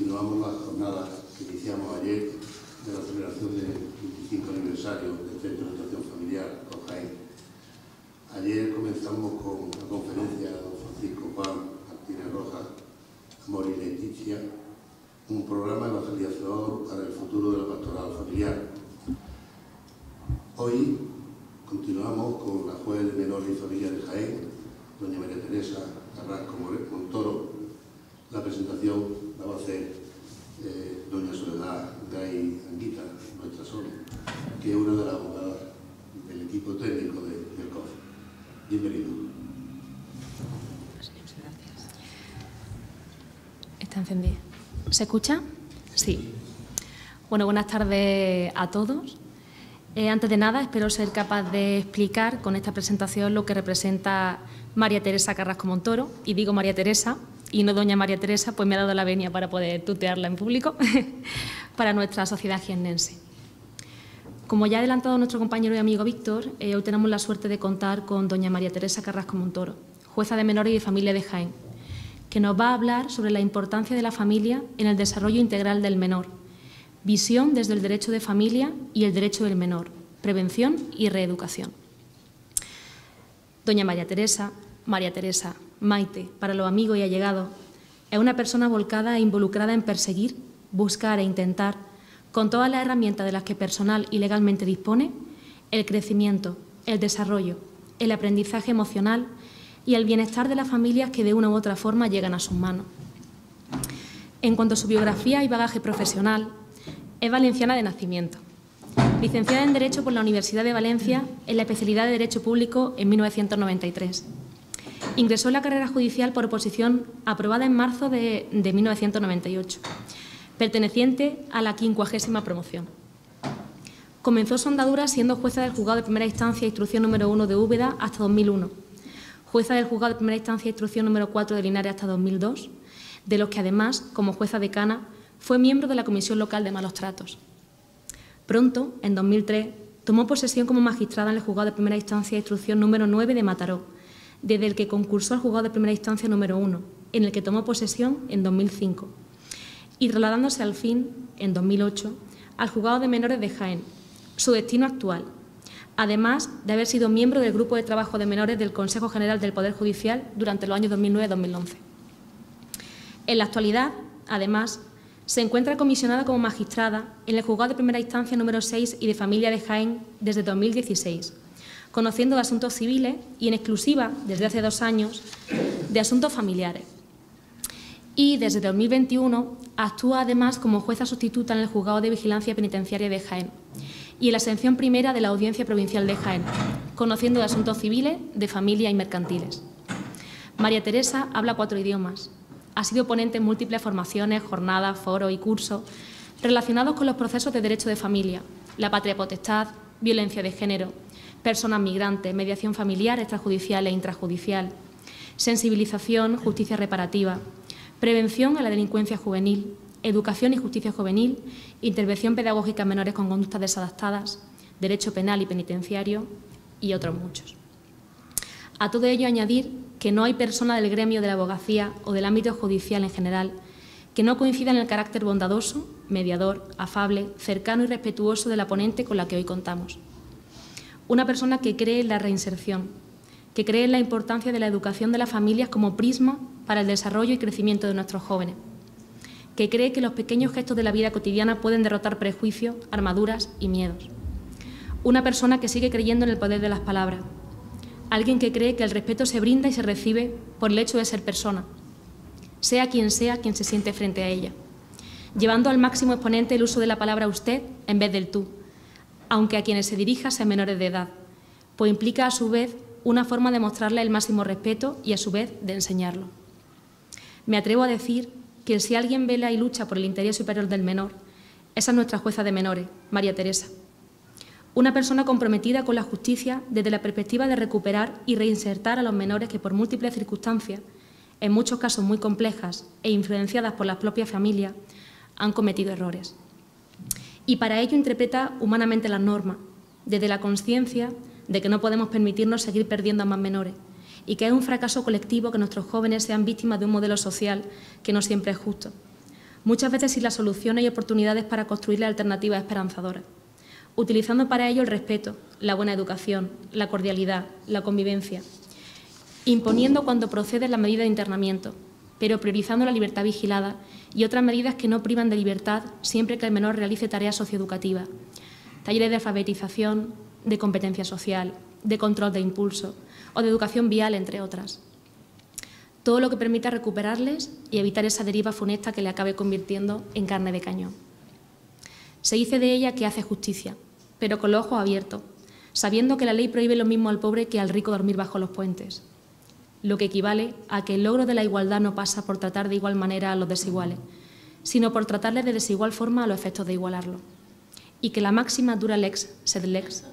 continuamos la jornada que iniciamos ayer de la celebración del 25 aniversario del Centro de Educación Familiar Cojaín. Ayer comenzamos con la conferencia de don Francisco Juan Martínez Rojas, Amor y Leticia, un programa evangelizador para el futuro de la pastoral familiar. Hoy continuamos con la juez de menores y familia de Jaén, doña María Teresa Carrasco Montoro, la presentación la voz de eh, doña Soledad Gay Anguita, nuestra sola, que es una de las abogadas del equipo técnico del COF. Bienvenido. Gracias. Está encendida. ¿Se escucha? Sí. Bueno, buenas tardes a todos. Eh, antes de nada, espero ser capaz de explicar con esta presentación lo que representa María Teresa Carrasco Montoro. Y digo María Teresa y no doña María Teresa, pues me ha dado la venia para poder tutearla en público para nuestra sociedad jiennense. Como ya ha adelantado nuestro compañero y amigo Víctor, eh, hoy tenemos la suerte de contar con doña María Teresa Carrasco Montoro, jueza de menores y de familia de Jaén, que nos va a hablar sobre la importancia de la familia en el desarrollo integral del menor, visión desde el derecho de familia y el derecho del menor, prevención y reeducación. Doña María Teresa, María Teresa, Maite, para los amigos y allegados, es una persona volcada e involucrada en perseguir, buscar e intentar, con todas las herramientas de las que personal y legalmente dispone, el crecimiento, el desarrollo, el aprendizaje emocional y el bienestar de las familias que de una u otra forma llegan a sus manos. En cuanto a su biografía y bagaje profesional, es valenciana de nacimiento. Licenciada en Derecho por la Universidad de Valencia en la especialidad de Derecho Público en 1993. Ingresó en la carrera judicial por oposición aprobada en marzo de, 1998, perteneciente a la quincuagésima promoción. Comenzó su andadura siendo jueza del juzgado de primera instancia instrucción número 1 de Úbeda hasta 2001, jueza del juzgado de primera instancia instrucción número 4 de Linares hasta 2002, de los que además, como jueza decana, fue miembro de la Comisión Local de Malos Tratos. Pronto, en 2003, tomó posesión como magistrada en el juzgado de primera instancia de instrucción número 9 de Mataró, desde el que concursó al juzgado de primera instancia número 1, en el que tomó posesión en 2005, y trasladándose al fin, en 2008, al juzgado de menores de Jaén, su destino actual, además de haber sido miembro del Grupo de Trabajo de Menores del Consejo General del Poder Judicial durante los años 2009-2011. En la actualidad, además, se encuentra comisionada como magistrada en el Juzgado de Primera Instancia número 6 y de Familia de Jaén desde 2016 conociendo de asuntos civiles y en exclusiva, desde hace dos años, de asuntos familiares. Y desde 2021 actúa además como jueza sustituta en el Juzgado de Vigilancia Penitenciaria de Jaén y en la sección primera de la Audiencia Provincial de Jaén, conociendo de asuntos civiles, de familia y mercantiles. María Teresa habla cuatro idiomas. Ha sido ponente en múltiples formaciones, jornadas, foros y cursos relacionados con los procesos de derecho de familia, la patria potestad, violencia de género, personas migrantes, mediación familiar, extrajudicial e intrajudicial, sensibilización, justicia reparativa, prevención a la delincuencia juvenil, educación y justicia juvenil, intervención pedagógica en menores con conductas desadaptadas, derecho penal y penitenciario y otros muchos. A todo ello añadir que no hay persona del gremio de la abogacía o del ámbito judicial en general que no coincida en el carácter bondadoso, mediador, afable, cercano y respetuoso de la ponente con la que hoy contamos. Una persona que cree en la reinserción, que cree en la importancia de la educación de las familias como prisma para el desarrollo y crecimiento de nuestros jóvenes, que cree que los pequeños gestos de la vida cotidiana pueden derrotar prejuicios, armaduras y miedos. Una persona que sigue creyendo en el poder de las palabras. Alguien que cree que el respeto se brinda y se recibe por el hecho de ser persona, sea quien sea quien se siente frente a ella, llevando al máximo exponente el uso de la palabra usted en vez del tú aunque a quienes se dirija sean menores de edad, pues implica a su vez una forma de mostrarle el máximo respeto y a su vez de enseñarlo. Me atrevo a decir que si alguien vela y lucha por el interés superior del menor, esa es nuestra jueza de menores, María Teresa. Una persona comprometida con la justicia desde la perspectiva de recuperar y reinsertar a los menores que por múltiples circunstancias, en muchos casos muy complejas e influenciadas por las propias familias, han cometido errores y para ello interpreta humanamente la norma, desde la conciencia de que no podemos permitirnos seguir perdiendo a más menores y que es un fracaso colectivo que nuestros jóvenes sean víctimas de un modelo social que no siempre es justo. Muchas veces sin las soluciones y oportunidades para construir alternativas esperanzadoras, utilizando para ello el respeto, la buena educación, la cordialidad, la convivencia, imponiendo cuando procede la medida de internamiento, pero priorizando la libertad vigilada y otras medidas que no privan de libertad siempre que el menor realice tareas socioeducativas, talleres de alfabetización, de competencia social, de control de impulso o de educación vial, entre otras. Todo lo que permita recuperarles y evitar esa deriva funesta que le acabe convirtiendo en carne de cañón. Se dice de ella que hace justicia, pero con los ojos abiertos, sabiendo que la ley prohíbe lo mismo al pobre que al rico dormir bajo los puentes lo que equivale a que el logro de la igualdad no pasa por tratar de igual manera a los desiguales, sino por tratarles de desigual forma a los efectos de igualarlo. Y que la máxima dura lex, sed lex,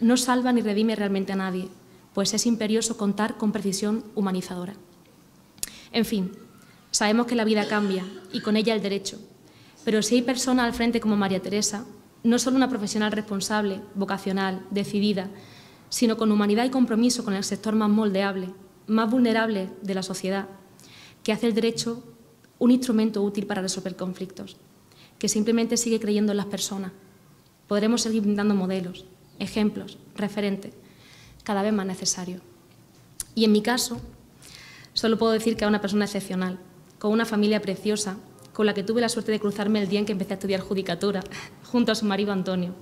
no salva ni redime realmente a nadie, pues es imperioso contar con precisión humanizadora. En fin, sabemos que la vida cambia y con ella el derecho, pero si hay personas al frente como María Teresa, no solo una profesional responsable, vocacional, decidida, sino con humanidad y compromiso con el sector más moldeable, más vulnerable de la sociedad, que hace el derecho un instrumento útil para resolver conflictos, que simplemente sigue creyendo en las personas. Podremos seguir dando modelos, ejemplos, referentes, cada vez más necesarios. Y en mi caso, solo puedo decir que a una persona excepcional, con una familia preciosa, con la que tuve la suerte de cruzarme el día en que empecé a estudiar judicatura, junto a su marido Antonio,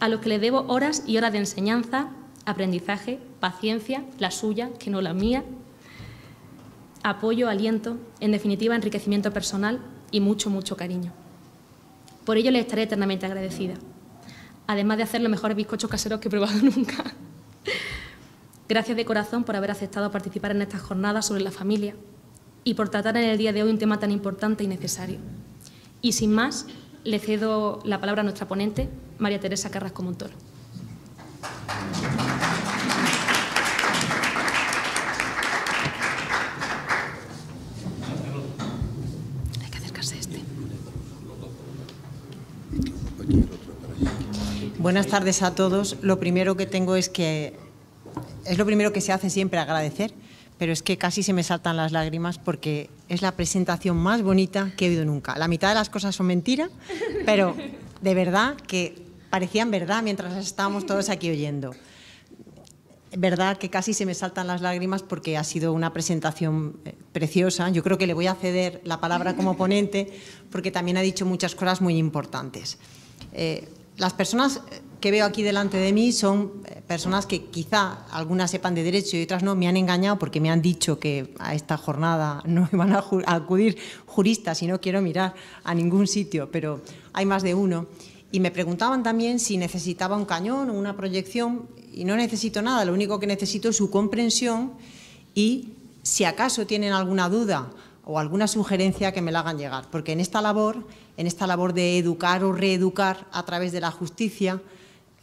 a los que le debo horas y horas de enseñanza, aprendizaje, paciencia, la suya, que no la mía, apoyo, aliento, en definitiva enriquecimiento personal y mucho, mucho cariño. Por ello les estaré eternamente agradecida, además de hacer los mejores bizcochos caseros que he probado nunca. Gracias de corazón por haber aceptado participar en estas jornadas sobre la familia y por tratar en el día de hoy un tema tan importante y necesario. Y sin más, le cedo la palabra a nuestra ponente, María Teresa Carrasco Montoro. Este. Buenas tardes a todos. Lo primero que tengo es que es lo primero que se hace siempre agradecer, pero es que casi se me saltan las lágrimas porque es la presentación más bonita que he oído nunca. La mitad de las cosas son mentira, pero de verdad que parecían verdad mientras estábamos todos aquí oyendo. Verdad que casi se me saltan las lágrimas porque ha sido una presentación eh, preciosa. Yo creo que le voy a ceder la palabra como ponente porque también ha dicho muchas cosas muy importantes. Eh, las personas que veo aquí delante de mí son eh, personas que quizá algunas sepan de derecho y otras no, me han engañado porque me han dicho que a esta jornada no iban a acudir juristas y no quiero mirar a ningún sitio, pero hay más de uno. Y me preguntaban también si necesitaba un cañón o una proyección y no necesito nada, lo único que necesito es su comprensión y si acaso tienen alguna duda o alguna sugerencia que me la hagan llegar, porque en esta labor, en esta labor de educar o reeducar a través de la justicia,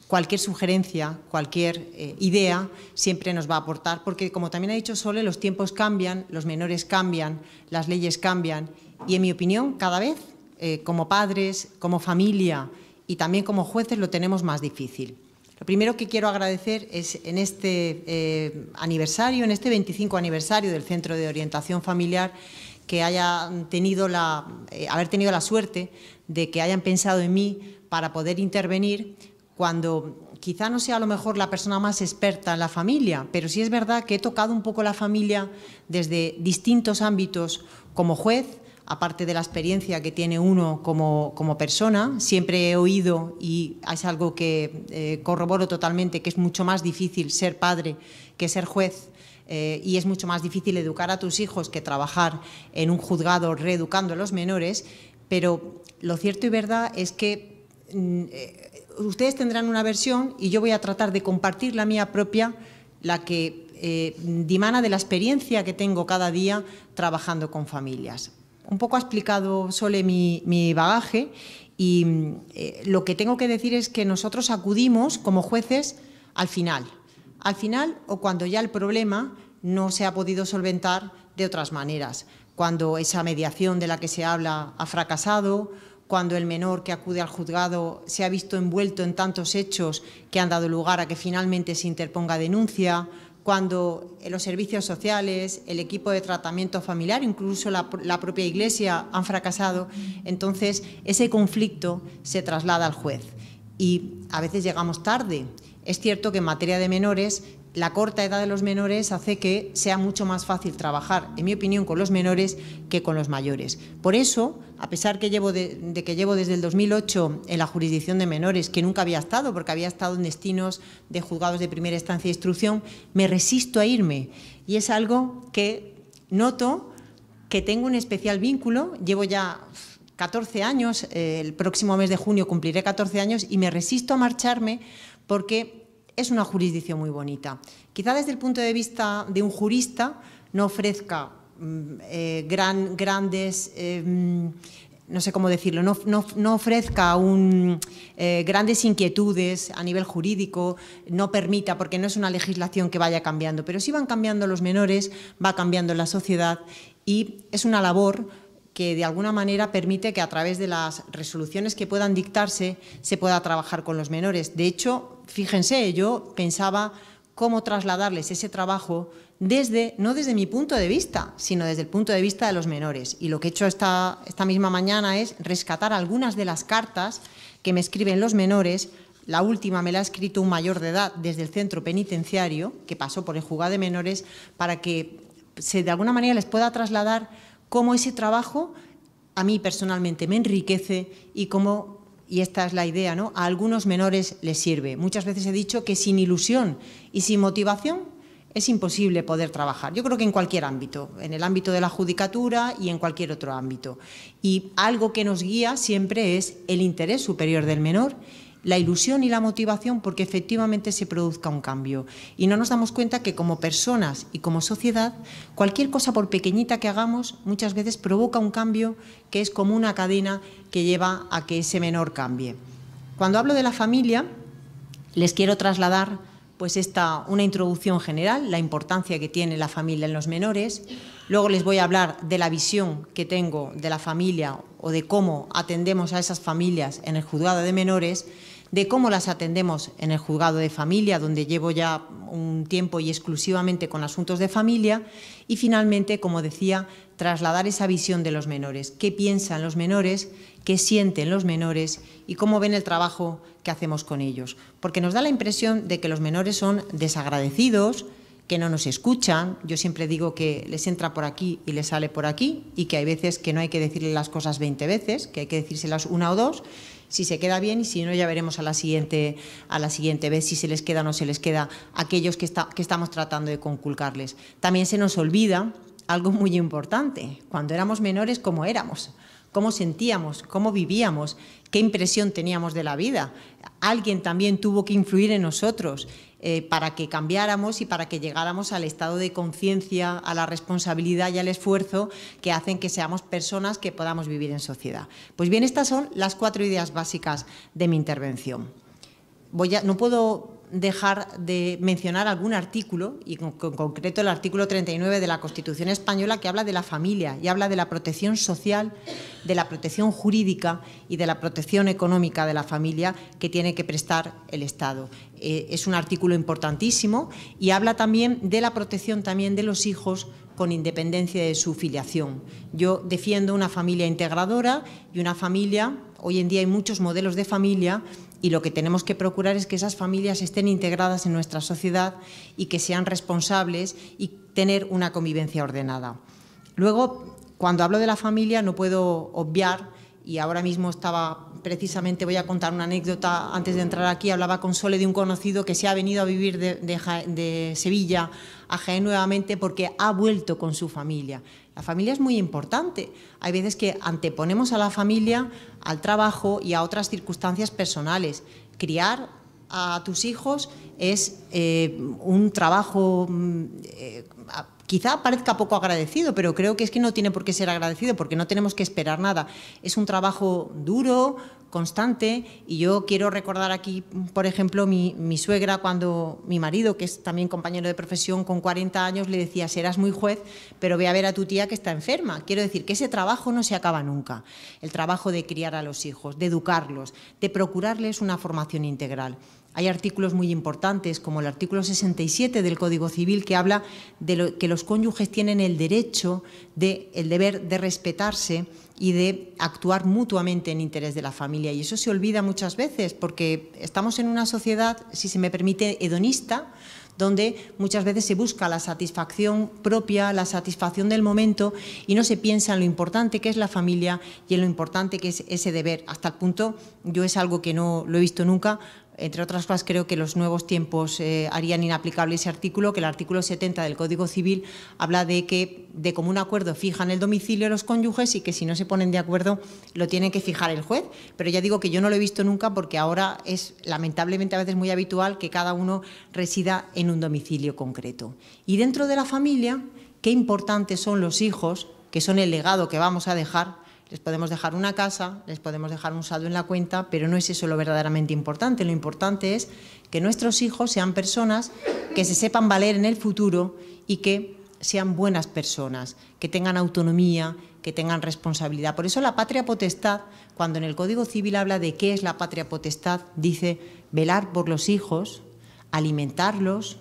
cualquier sugerencia, cualquier eh, idea siempre nos va a aportar, porque como también ha dicho Sole, los tiempos cambian, los menores cambian, las leyes cambian y en mi opinión cada vez, eh, como padres, como familia, y también como jueces lo tenemos más difícil. Lo primero que quiero agradecer es en este eh, aniversario, en este 25 aniversario del Centro de Orientación Familiar, que haya tenido la, eh, haber tenido la suerte de que hayan pensado en mí para poder intervenir cuando quizá no sea a lo mejor la persona más experta en la familia, pero sí es verdad que he tocado un poco la familia desde distintos ámbitos como juez, aparte de la experiencia que tiene uno como, persona, siempre he oído, y es algo que eh, corroboro totalmente, que es mucho más difícil ser padre que ser juez. Eh, y es mucho más difícil educar a tus hijos que trabajar en un juzgado reeducando a los menores, pero lo cierto y verdad es que mm, eh, ustedes tendrán una versión y yo voy a tratar de compartir la mía propia, la que dimana de la experiencia que tengo cada día trabajando con familias un poco ha explicado Sole mi, bagaje y mm, eh, lo que tengo que decir es que nosotros acudimos como jueces al final, al final o cuando ya el problema no se ha podido solventar de otras maneras, cuando esa mediación de la que se habla ha fracasado, cuando el menor que acude al juzgado se ha visto envuelto en tantos hechos que han dado lugar a que finalmente se interponga denuncia, cuando eh, los servicios sociales, el equipo de tratamiento familiar, incluso la, propia Iglesia han fracasado, entonces ese conflicto se traslada al juez y a veces llegamos tarde. Es cierto que en materia de menores la corta edad de los menores hace que sea mucho más fácil trabajar, en mi opinión, con los menores que con los mayores. Por eso, a pesar de, que llevo desde el 2008 en la jurisdicción de menores, que nunca había estado, porque había estado en destinos de juzgados de primera instancia e instrucción, me resisto a irme. Y es algo que noto que tengo un especial vínculo, llevo ya 14 años, eh, el próximo mes de junio cumpliré 14 años y me resisto a marcharme porque es una jurisdicción muy bonita. Quizá desde el punto de vista de un jurista no ofrezca mm, eh, gran, grandes, em, no sé cómo decirlo, no, ofrezca un, eh, grandes inquietudes a nivel jurídico, no permita, porque no es una legislación que vaya cambiando, pero sí van cambiando los menores, va cambiando la sociedad y es una labor que de alguna manera permite que a través de las resoluciones que puedan dictarse se pueda trabajar con los menores. De hecho, fíjense, yo pensaba cómo trasladarles ese trabajo desde, no desde mi punto de vista, sino desde el punto de vista de los menores. Y lo que he hecho esta, esta misma mañana es rescatar algunas de las cartas que me escriben los menores. La última me la ha escrito un mayor de edad desde el centro penitenciario, que pasó por el juzgado de menores, para que de alguna manera les pueda trasladar cómo ese trabajo a mí personalmente me enriquece y cómo y esta es la idea, ¿no? A algunos menores les sirve. Muchas veces he dicho que sin ilusión y sin motivación es imposible poder trabajar. Yo creo que en cualquier ámbito, en el ámbito de la judicatura y en cualquier otro ámbito. Y algo que nos guía siempre es el interés superior del menor la ilusión y la motivación porque efectivamente se produzca un cambio. Y no nos damos cuenta que como personas y como sociedad, cualquier cosa por pequeñita que hagamos muchas veces provoca un cambio que es como una cadena que lleva a que ese menor cambie. Cuando hablo de la familia, les quiero trasladar pues esta, una introducción general, la importancia que tiene la familia en los menores. Luego les voy a hablar de la visión que tengo de la familia o de cómo atendemos a esas familias en el juzgado de menores de cómo las atendemos en el juzgado de familia, donde llevo ya un tiempo y exclusivamente con asuntos de familia, y finalmente, como decía, trasladar esa visión de los menores, qué piensan los menores, qué sienten los menores y cómo ven el trabajo que hacemos con ellos, porque nos da la impresión de que los menores son desagradecidos, que no nos escuchan. Yo siempre digo que les entra por aquí y les sale por aquí y que hay veces que no hay que decirle las cosas 20 veces, que hay que decírselas una o dos si se queda bien y si no ya veremos a la siguiente, a la siguiente vez si se les queda o no se les queda aquellos que, que estamos tratando de conculcarles. También se nos olvida algo muy importante, cuando éramos menores, ¿cómo éramos? ¿Cómo sentíamos? ¿Cómo vivíamos? ¿Qué impresión teníamos de la vida? Alguien también tuvo que influir en nosotros eh, para que cambiáramos y para que llegáramos al estado de conciencia, a la responsabilidad y al esfuerzo que hacen que seamos personas que podamos vivir en sociedad. Pues bien, estas son las cuatro ideas básicas de mi intervención. Voy a, no puedo dejar de mencionar algún artículo, y en concreto el artículo 39 de la Constitución española, que habla de la familia y habla de la protección social, de la protección jurídica y de la protección económica de la familia que tiene que prestar el Estado. Eh, es un artículo importantísimo y habla también de la protección también de los hijos con independencia de su filiación. Yo defiendo una familia integradora y una familia, hoy en día hay muchos modelos de familia y lo que tenemos que procurar es que esas familias estén integradas en nuestra sociedad y que sean responsables y tener una convivencia ordenada. Luego, cuando hablo de la familia, no puedo obviar, y ahora mismo estaba precisamente voy a contar una anécdota, antes de entrar aquí hablaba con Sole de un conocido que se ha venido a vivir de, Sevilla a Jaén nuevamente porque ha vuelto con su familia. La familia es muy importante. Hay veces que anteponemos a la familia al trabajo y a otras circunstancias personales. Criar a tus hijos es eh, un trabajo mm, eh, quizá parezca poco agradecido, pero creo que es que no tiene por qué ser agradecido porque no tenemos que esperar nada. Es un trabajo duro, constante y yo quiero recordar aquí, por ejemplo, mi, suegra cuando mi marido, que es también compañero de profesión con 40 años, le decía, serás muy juez, pero ve a ver a tu tía que está enferma. Quiero decir que ese trabajo no se acaba nunca. El trabajo de criar a los hijos, de educarlos, de procurarles una formación integral. Hay artículos muy importantes, como el artículo 67 del Código Civil, que habla de lo, que los cónyuges tienen el derecho, de, el deber de respetarse y de actuar mutuamente en interés de la familia. Y eso se olvida muchas veces, porque estamos en una sociedad, si se me permite, hedonista, donde muchas veces se busca la satisfacción propia, la satisfacción del momento y no se piensa en lo importante que es la familia y en lo importante que es ese deber, hasta el punto, yo es algo que no lo he visto nunca, entre otras cosas, creo que los nuevos tiempos eh, harían inaplicable ese artículo, que el artículo 70 del Código Civil habla de que de común acuerdo fijan el domicilio los cónyuges y que si no se ponen de acuerdo lo tiene que fijar el juez. Pero ya digo que yo no lo he visto nunca porque ahora es lamentablemente a veces muy habitual que cada uno resida en un domicilio concreto. Y dentro de la familia, qué importantes son los hijos, que son el legado que vamos a dejar les podemos dejar una casa, les podemos dejar un saldo en la cuenta, pero no es eso lo verdaderamente importante. Lo importante es que nuestros hijos sean personas que se sepan valer en el futuro y que sean buenas personas, que tengan autonomía, que tengan responsabilidad. Por eso la patria potestad, cuando en el Código Civil habla de qué es la patria potestad, dice velar por los hijos, alimentarlos,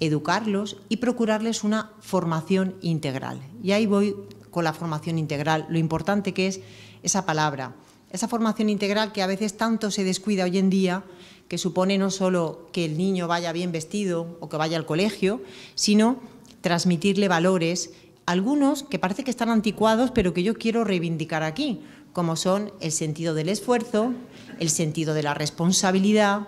educarlos y procurarles una formación integral. Y ahí voy con la formación integral, lo importante que es esa palabra. Esa formación integral que a veces tanto se descuida hoy en día, que supone no solo que el niño vaya bien vestido o que vaya al colegio, sino transmitirle valores, algunos que parece que están anticuados, pero que yo quiero reivindicar aquí, como son el sentido del esfuerzo, el sentido de la responsabilidad,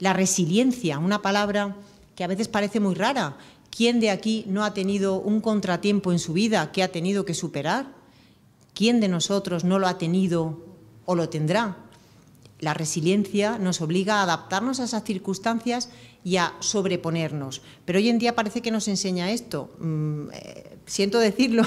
la resiliencia, una palabra que a veces parece muy rara, ¿Quién de aquí no ha tenido un contratiempo en su vida que ha tenido que superar? ¿Quién de nosotros no lo ha tenido o lo tendrá? La resiliencia nos obliga a adaptarnos a esas circunstancias y a sobreponernos. Pero hoy en día parece que nos enseña esto. Mm, eh, siento decirlo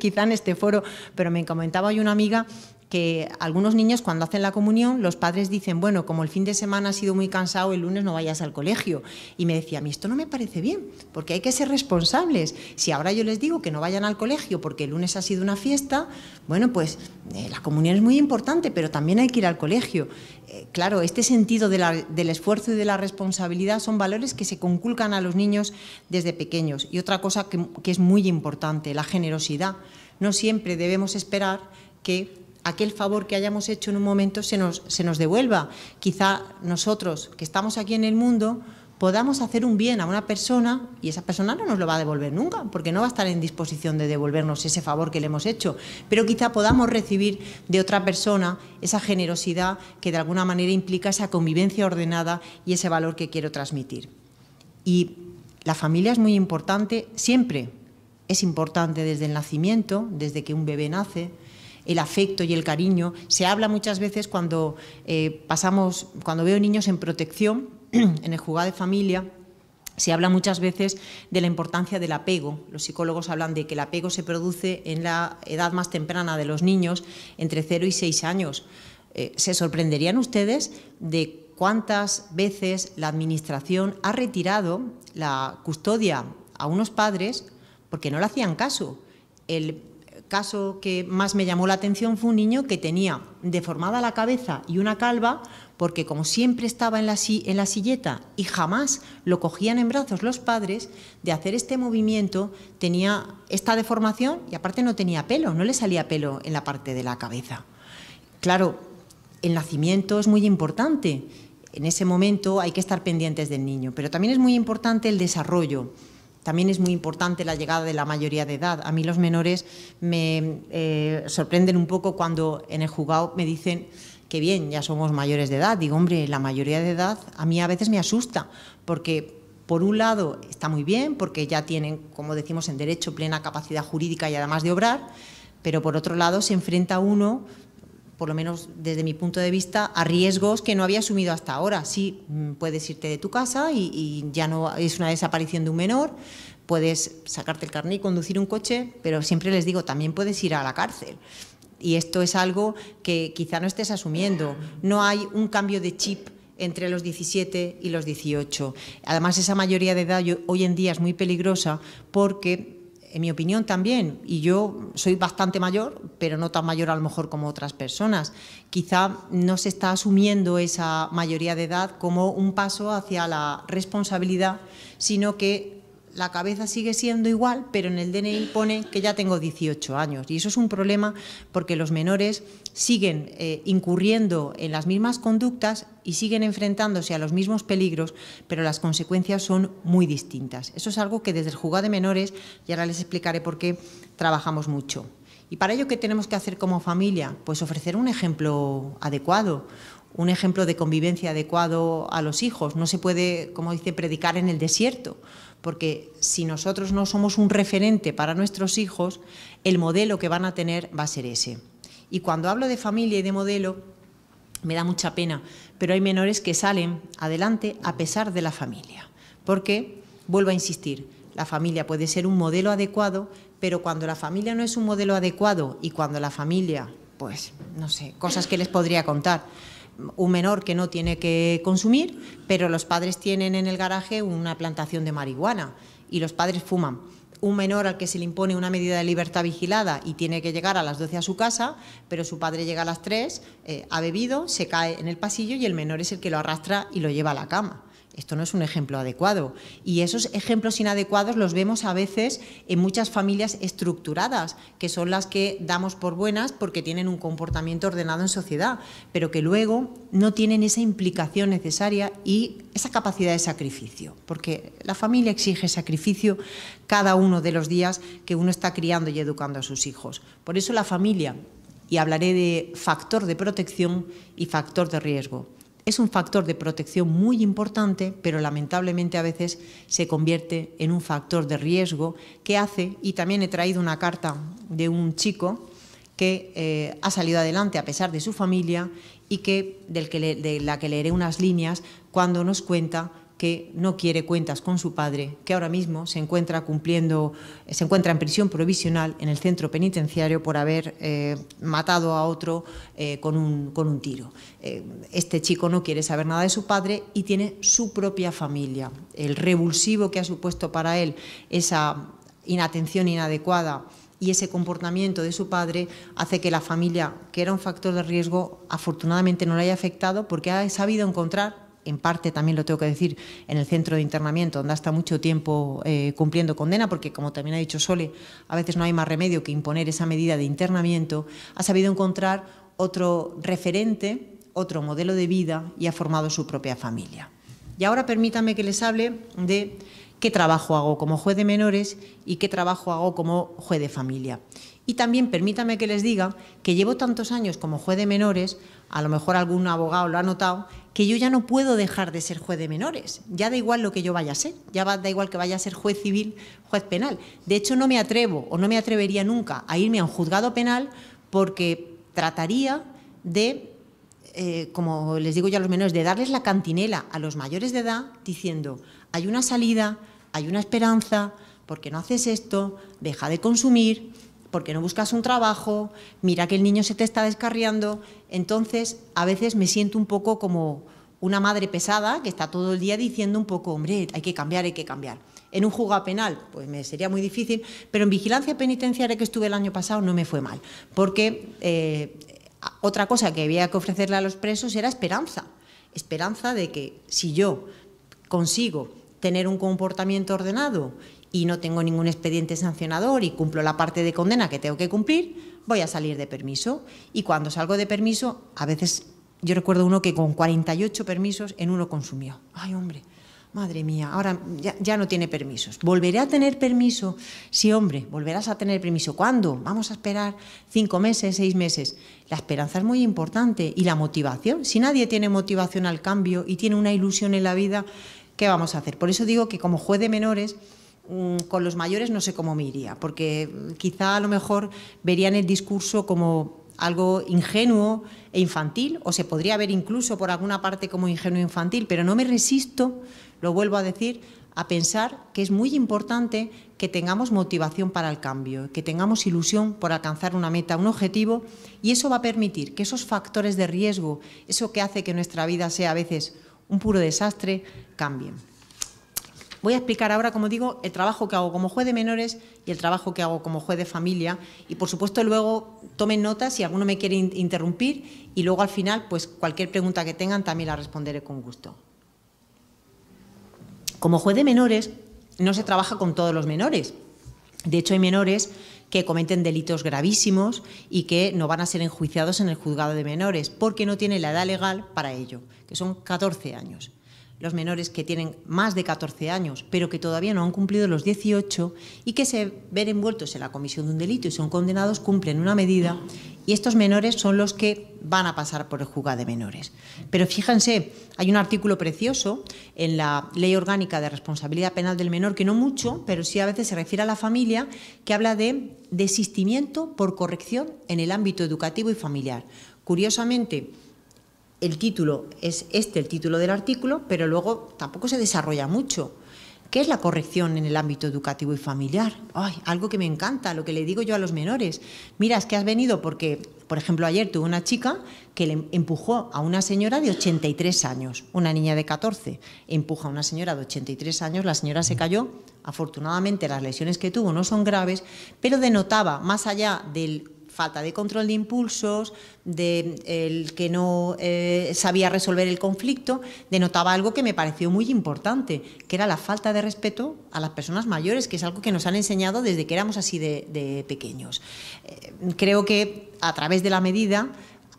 quizá en este foro, pero me comentaba hoy una amiga que algunos niños cuando hacen la comunión, los padres dicen, bueno, como el fin de semana ha sido muy cansado, el lunes no vayas al colegio. Y me decía, a mí esto no me parece bien, porque hay que ser responsables. Si ahora yo les digo que no vayan al colegio porque el lunes ha sido una fiesta, bueno, pues eh, la comunión es muy importante, pero también hay que ir al colegio. Eh, claro, este sentido del esfuerzo y de la responsabilidad son valores que se conculcan a los niños desde pequeños. Y otra cosa que, que es muy importante, la generosidad. No siempre debemos esperar que aquel favor que hayamos hecho en un momento se nos, devuelva. Quizá nosotros, que estamos aquí en el mundo, podamos hacer un bien a una persona y esa persona no nos lo va a devolver nunca, porque no va a estar en disposición de devolvernos ese favor que le hemos hecho. Pero quizá podamos recibir de otra persona esa generosidad que de alguna manera implica esa convivencia ordenada y ese valor que quiero transmitir. Y la familia es muy importante siempre. Es importante desde el nacimiento, desde que un bebé nace, el afecto y el cariño. Se habla muchas veces cuando eh, pasamos, cuando veo niños en protección, en el jugado de familia, se habla muchas veces de la importancia del apego. Los psicólogos hablan de que el apego se produce en la edad más temprana de los niños, entre 0 y 6 años. Eh, ¿Se sorprenderían ustedes de cuántas veces la Administración ha retirado la custodia a unos padres porque no le hacían caso? El caso que más me llamó la atención fue un niño que tenía deformada la cabeza y una calva porque como siempre estaba en la, en la silleta y jamás lo cogían en brazos los padres, de hacer este movimiento tenía esta deformación y aparte no tenía pelo, no le salía pelo en la parte de la cabeza. Claro, el nacimiento es muy importante. En ese momento hay que estar pendientes del niño, pero también es muy importante el desarrollo también es muy importante la llegada de la mayoría de edad. A mí los menores me eh, sorprenden un poco cuando en el juzgado me dicen que bien, ya somos mayores de edad. Digo, hombre, la mayoría de edad a mí a veces me asusta, porque por un lado está muy bien, porque ya tienen, como decimos en derecho, plena capacidad jurídica y además de obrar, pero por otro lado se enfrenta uno por lo menos desde mi punto de vista, a riesgos que no había asumido hasta ahora. Sí, mm, puedes irte de tu casa y, ya no es una desaparición de un menor, puedes sacarte el carnet y conducir un coche, pero siempre les digo, también puedes ir a la cárcel. Y esto es algo que quizá no estés asumiendo. No hay un cambio de chip entre los 17 y los 18. Además, esa mayoría de edad hoy en día es muy peligrosa porque en mi opinión también, y yo soy bastante mayor, pero no tan mayor a lo mejor como otras personas, quizá no se está asumiendo esa mayoría de edad como un paso hacia la responsabilidad, sino que la cabeza sigue siendo igual, pero en el DNI pone que ya tengo 18 años. Y eso es un problema porque los menores siguen eh, incurriendo en las mismas conductas y siguen enfrentándose a los mismos peligros, pero las consecuencias son muy distintas. Eso es algo que desde el juzgado de menores, y ahora les explicaré por qué, trabajamos mucho. ¿Y para ello qué tenemos que hacer como familia? Pues ofrecer un ejemplo adecuado, un ejemplo de convivencia adecuado a los hijos. No se puede, como dice, predicar en el desierto porque si nosotros no somos un referente para nuestros hijos, el modelo que van a tener va a ser ese. Y cuando hablo de familia y de modelo, me da mucha pena, pero hay menores que salen adelante a pesar de la familia, porque, vuelvo a insistir, la familia puede ser un modelo adecuado, pero cuando la familia no es un modelo adecuado y cuando la familia, pues, no sé, cosas que les podría contar, un menor que no tiene que consumir, pero los padres tienen en el garaje una plantación de marihuana y los padres fuman. Un menor al que se le impone una medida de libertad vigilada y tiene que llegar a las 12 a su casa, pero su padre llega a las 3, eh, ha bebido, se cae en el pasillo y el menor es el que lo arrastra y lo lleva a la cama. Esto no es un ejemplo adecuado. Y esos ejemplos inadecuados los vemos a veces en muchas familias estructuradas, que son las que damos por buenas porque tienen un comportamiento ordenado en sociedad, pero que luego no tienen esa implicación necesaria y esa capacidad de sacrificio, porque la familia exige sacrificio cada uno de los días que uno está criando y educando a sus hijos. Por eso la familia, y hablaré de factor de protección y factor de riesgo, es un factor de protección muy importante, pero lamentablemente a veces se convierte en un factor de riesgo que hace, y también he traído una carta de un chico que eh, ha salido adelante a pesar de su familia y que, de la que leeré unas líneas cuando nos cuenta que no quiere cuentas con su padre, que ahora mismo se encuentra cumpliendo, se encuentra en prisión provisional en el centro penitenciario por haber eh, matado a otro eh, con, un, con, un, tiro. Eh, este chico no quiere saber nada de su padre y tiene su propia familia. El revulsivo que ha supuesto para él esa inatención inadecuada y ese comportamiento de su padre hace que la familia, que era un factor de riesgo, afortunadamente no le haya afectado porque ha sabido encontrar en parte también lo tengo que decir, en el centro de internamiento, donde ha hasta mucho tiempo eh, cumpliendo condena, porque como también ha dicho Sole, a veces no hay más remedio que imponer esa medida de internamiento, ha sabido encontrar otro referente, otro modelo de vida y ha formado su propia familia. Y ahora permítame que les hable de qué trabajo hago como juez de menores y qué trabajo hago como juez de familia. Y también permítame que les diga que llevo tantos años como juez de menores, a lo mejor algún abogado lo ha notado, que yo ya no puedo dejar de ser juez de menores. Ya da igual lo que yo vaya a ser, ya da igual que vaya a ser juez civil, juez penal. De hecho, no me atrevo o no me atrevería nunca a irme a un juzgado penal porque trataría de, eh, como les digo yo a los menores, de darles la cantinela a los mayores de edad diciendo, hay una salida, hay una esperanza, porque no haces esto, deja de consumir, porque no buscas un trabajo, mira que el niño se te está descarriando. Entonces, a veces me siento un poco como una madre pesada que está todo el día diciendo un poco, hombre, hay que cambiar, hay que cambiar. En un juzgado penal, pues me sería muy difícil, pero en vigilancia penitenciaria que estuve el año pasado no me fue mal, porque eh, otra cosa que había que ofrecerle a los presos era esperanza. Esperanza de que si yo consigo tener un comportamiento ordenado y no tengo ningún expediente sancionador y cumplo la parte de condena que tengo que cumplir, voy a salir de permiso. Y cuando salgo de permiso, a veces yo recuerdo uno que con 48 permisos en uno consumió. Ay, hombre, madre mía, ahora ya, no tiene permisos. ¿Volveré a tener permiso? Sí, hombre, volverás a tener permiso. ¿Cuándo? Vamos a esperar cinco meses, seis meses. La esperanza es muy importante y la motivación. Si nadie tiene motivación al cambio y tiene una ilusión en la vida, ¿qué vamos a hacer? Por eso digo que como juez de menores Mm, con los mayores no sé cómo me iría, porque mm, quizá a lo mejor verían el discurso como algo ingenuo e infantil, o se podría ver incluso por alguna parte como ingenuo e infantil, pero no me resisto, lo vuelvo a decir, a pensar que es muy importante que tengamos motivación para el cambio, que tengamos ilusión por alcanzar una meta, un objetivo, y eso va a permitir que esos factores de riesgo, eso que hace que nuestra vida sea a veces un puro desastre, cambien. Voy a explicar ahora, como digo, el trabajo que hago como juez de menores y el trabajo que hago como juez de familia. Y, por supuesto, luego tomen notas si alguno me quiere interrumpir y luego al final, pues cualquier pregunta que tengan también la responderé con gusto. Como juez de menores no se trabaja con todos los menores. De hecho, hay menores que cometen delitos gravísimos y que no van a ser enjuiciados en el juzgado de menores porque no tienen la edad legal para ello, que son 14 años los menores que tienen más de 14 años, pero que todavía no han cumplido los 18 y que se ven envueltos en la comisión de un delito y son condenados, cumplen una medida y estos menores son los que van a pasar por el juzgado de menores. Pero fíjense, hay un artículo precioso en la Ley Orgánica de Responsabilidad Penal del Menor, que no mucho, pero sí a veces se refiere a la familia, que habla de desistimiento por corrección en el ámbito educativo y familiar. Curiosamente, el título es este el título del artículo, pero luego tampoco se desarrolla mucho. ¿Qué es la corrección en el ámbito educativo y familiar? Ay, algo que me encanta, lo que le digo yo a los menores. Mira, es que has venido porque, por ejemplo, ayer tuve una chica que le empujó a una señora de 83 años, una niña de 14, empuja a una señora de 83 años, la señora se cayó, afortunadamente las lesiones que tuvo no son graves, pero denotaba, más allá del falta de control de impulsos, de el que no eh, sabía resolver el conflicto, denotaba algo que me pareció muy importante, que era la falta de respeto a las personas mayores, que es algo que nos han enseñado desde que éramos así de, pequeños. Eh, creo que a través de la medida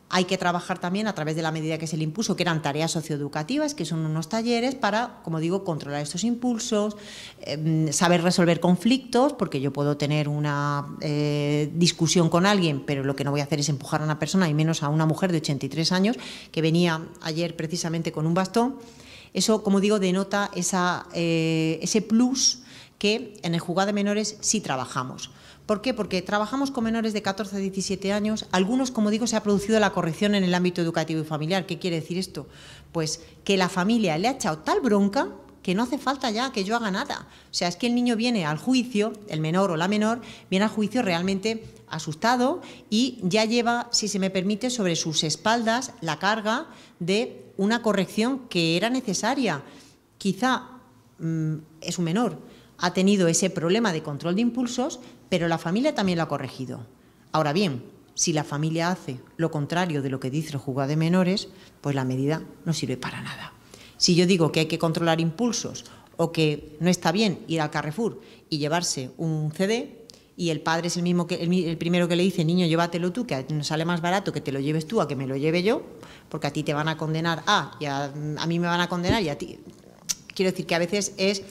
hay que trabajar también a través de la medida que se le impuso, que eran tareas socioeducativas, que son unos talleres para, como digo, controlar estos impulsos, eh, saber resolver conflictos, porque yo puedo tener una eh, discusión con alguien, pero lo que no voy a hacer es empujar a una persona, y menos a una mujer de 83 años, que venía ayer precisamente con un bastón. Eso, como digo, denota esa, eh, ese plus que en el jugado de menores sí trabajamos. ¿Por qué? Porque trabajamos con menores de 14 a 17 años. Algunos, como digo, se ha producido la corrección en el ámbito educativo y familiar. ¿Qué quiere decir esto? Pues que la familia le ha echado tal bronca que no hace falta ya que yo haga nada. O sea, es que el niño viene al juicio, el menor o la menor, viene al juicio realmente asustado y ya lleva, si se me permite, sobre sus espaldas la carga de una corrección que era necesaria. Quizá mm, es un menor, ha tenido ese problema de control de impulsos, pero la familia también lo ha corregido. Ahora bien, si la familia hace lo contrario de lo que dice el juzgado de menores, pues la medida no sirve para nada. Si yo digo que hay que controlar impulsos o que no está bien ir al Carrefour y llevarse un CD y el padre es el mismo que el, primero que le dice, "Niño, llévatelo tú, que nos sale más barato que te lo lleves tú a que me lo lleve yo, porque a ti te van a condenar a ah, y a, a mí me van a condenar y a ti." Quiero decir que a veces es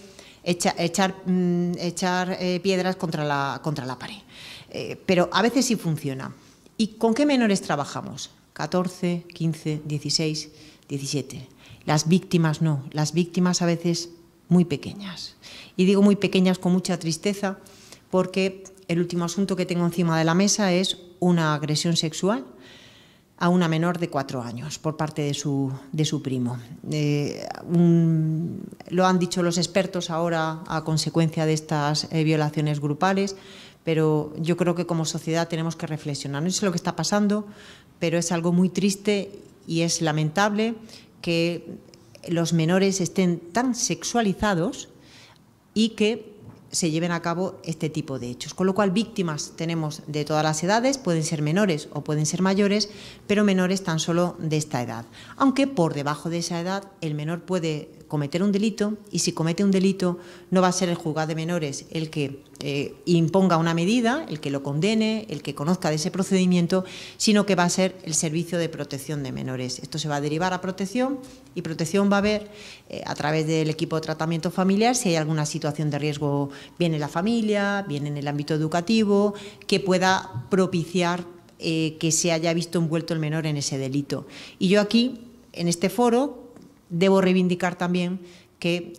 echar, mm, eh, piedras contra la, contra la pared. Eh, pero a veces sí funciona. ¿Y con qué menores trabajamos? 14, 15, 16, 17. Las víctimas no, las víctimas a veces muy pequeñas. Y digo muy pequeñas con mucha tristeza porque el último asunto que tengo encima de la mesa es una agresión sexual a una menor de cuatro años por parte de su, de su primo. Eh, lo han dicho los expertos ahora a consecuencia de estas eh, violaciones grupales, pero yo creo que como sociedad tenemos que reflexionar. No sé lo que está pasando, pero es algo muy triste y es lamentable que los menores estén tan sexualizados y que se lleven a cabo este tipo de hechos. Con lo cual, víctimas tenemos de todas las edades, pueden ser menores o pueden ser mayores, pero menores tan solo de esta edad. Aunque por debajo de esa edad el menor puede cometer un delito y si comete un delito no va a ser el juzgado de menores el que eh, imponga una medida, el que lo condene, el que conozca de ese procedimiento, sino que va a ser el servicio de protección de menores. Esto se va a derivar a protección y protección va a haber eh, a través del equipo de tratamiento familiar si hay alguna situación de riesgo bien en la familia, bien en el ámbito educativo, que pueda propiciar eh, que se haya visto envuelto el menor en ese delito. Y yo aquí, en este foro, debo reivindicar también que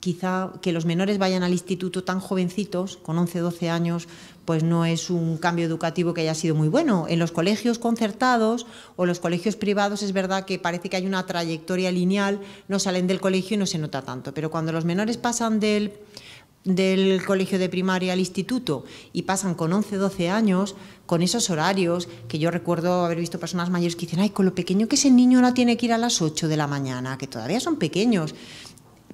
quizá que los menores vayan al instituto tan jovencitos, con 11, 12 años, pues no es un cambio educativo que haya sido muy bueno. En los colegios concertados o los colegios privados es verdad que parece que hay una trayectoria lineal, no salen del colegio y no se nota tanto, pero cuando los menores pasan del del colegio de primaria al instituto y pasan con 11, 12 años, con esos horarios, que yo recuerdo haber visto personas mayores que dicen, ay, con lo pequeño que ese niño no tiene que ir a las 8 de la mañana, que todavía son pequeños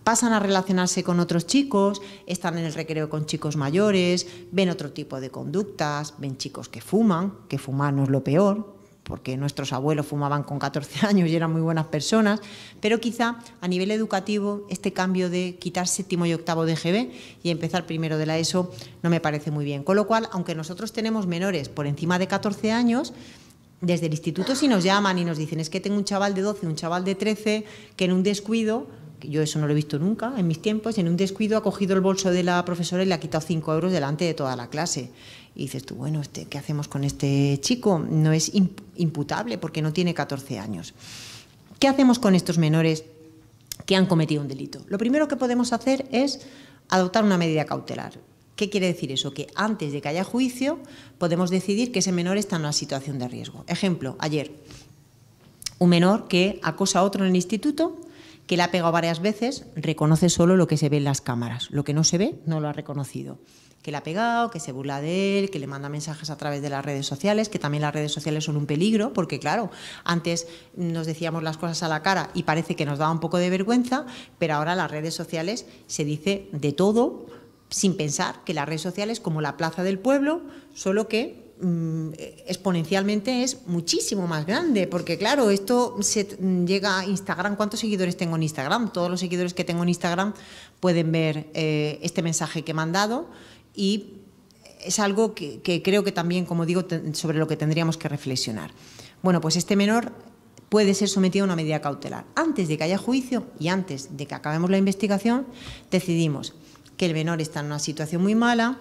pasan a relacionarse con otros chicos, están en el recreo con chicos mayores, ven otro tipo de conductas, ven chicos que fuman, que fumar no es lo peor, porque nuestros abuelos fumaban con 14 años y eran muy buenas personas, pero quizá a nivel educativo este cambio de quitar séptimo y octavo de GB y empezar primero de la ESO no me parece muy bien. Con lo cual, aunque nosotros tenemos menores por encima de 14 años, desde el instituto si nos llaman y nos dicen es que tengo un chaval de 12, un chaval de 13, que en un descuido, yo eso no lo he visto nunca en mis tiempos, en un descuido ha cogido el bolso de la profesora y le ha quitado 5 euros delante de toda la clase. Y dices tú, bueno, este, ¿qué hacemos con este chico? No es imputable porque no tiene 14 años. ¿Qué hacemos con estos menores que han cometido un delito? Lo primero que podemos hacer es adoptar una medida cautelar. ¿Qué quiere decir eso? Que antes de que haya juicio podemos decidir que ese menor está en una situación de riesgo. Ejemplo, ayer, un menor que acosa a otro en el instituto, que le ha pegado varias veces, reconoce solo lo que se ve en las cámaras. Lo que no se ve no lo ha reconocido que le ha pegado, que se burla de él, que le manda mensajes a través de las redes sociales, que también las redes sociales son un peligro, porque claro, antes nos decíamos las cosas a la cara y parece que nos daba un poco de vergüenza, pero ahora las redes sociales se dice de todo sin pensar que las redes sociales como la plaza del pueblo, solo que mm, exponencialmente es muchísimo más grande, porque claro, esto se mm, llega a Instagram. ¿Cuántos seguidores tengo en Instagram? Todos los seguidores que tengo en Instagram pueden ver eh, este mensaje que he mandado y es algo que, creo que también, como digo, sobre lo que tendríamos que reflexionar. Bueno, pues este menor puede ser sometido a una medida cautelar. Antes de que haya juicio y antes de que acabemos la investigación, decidimos que el menor está en una situación muy mala,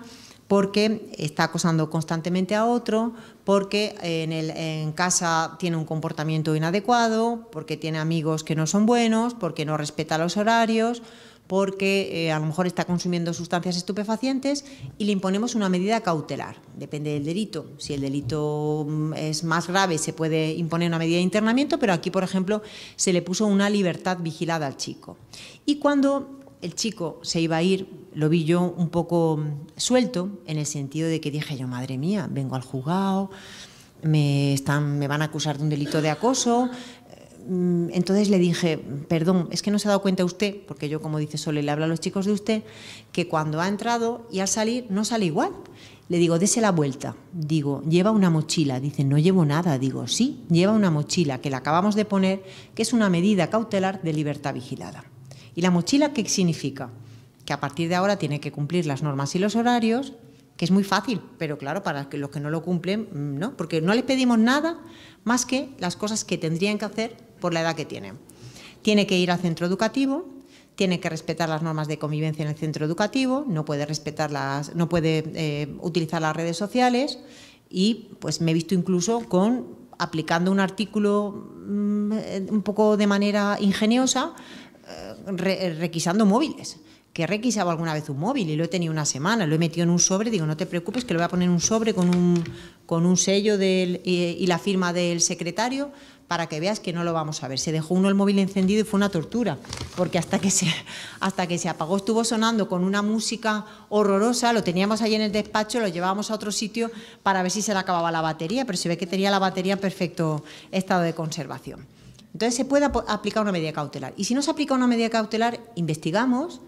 porque está acosando constantemente a otro, porque en, el, en, casa tiene un comportamiento inadecuado, porque tiene amigos que no son buenos, porque no respeta los horarios, porque eh, a lo mejor está consumiendo sustancias estupefacientes y le imponemos una medida cautelar. Depende del delito. Si el delito mm, es más grave se puede imponer una medida de internamiento, pero aquí, por ejemplo, se le puso una libertad vigilada al chico. Y cuando el chico se iba a ir, lo vi yo un poco mm, suelto, en el sentido de que dije yo, madre mía, vengo al juzgado, me van a acusar de un delito de acoso, Mm, entonces le dije, perdón, es que no se ha dado cuenta usted, porque yo, como dice Sole, le hablo a los chicos de usted, que cuando ha entrado y al salir no sale igual. Le digo, dese la vuelta. Digo, lleva una mochila. Dice, no llevo nada. Digo, sí, lleva una mochila que la acabamos de poner, que es una medida cautelar de libertad vigilada. ¿Y la mochila qué significa? Que a partir de ahora tiene que cumplir las normas y los horarios, que es muy fácil, pero claro, para los que no lo cumplen, mm, no, porque no les pedimos nada más que las cosas que tendrían que hacer por la edad que tienen. Tiene que ir al centro educativo, tiene que respetar las normas de convivencia en el centro educativo, no puede respetar no puede eh, utilizar las redes sociales y pues me he visto incluso con aplicando un artículo mm, eh, un poco de manera ingeniosa, eh, requisando móviles que he alguna vez un móvil y lo he tenido una semana, lo he metido en un sobre, digo, no te preocupes, que lo voy a poner en un sobre con un, con un sello y, la firma del secretario para que veas que no lo vamos a ver. Se dejó uno el móvil encendido y fue una tortura, porque hasta que se, hasta que se apagó estuvo sonando con una música horrorosa, lo teníamos ahí en el despacho, lo llevábamos a otro sitio para ver si se le acababa la batería, pero se ve que tenía la batería en perfecto estado de conservación. Entonces se puede aplicar una medida cautelar. Y si no se aplica una medida cautelar, investigamos,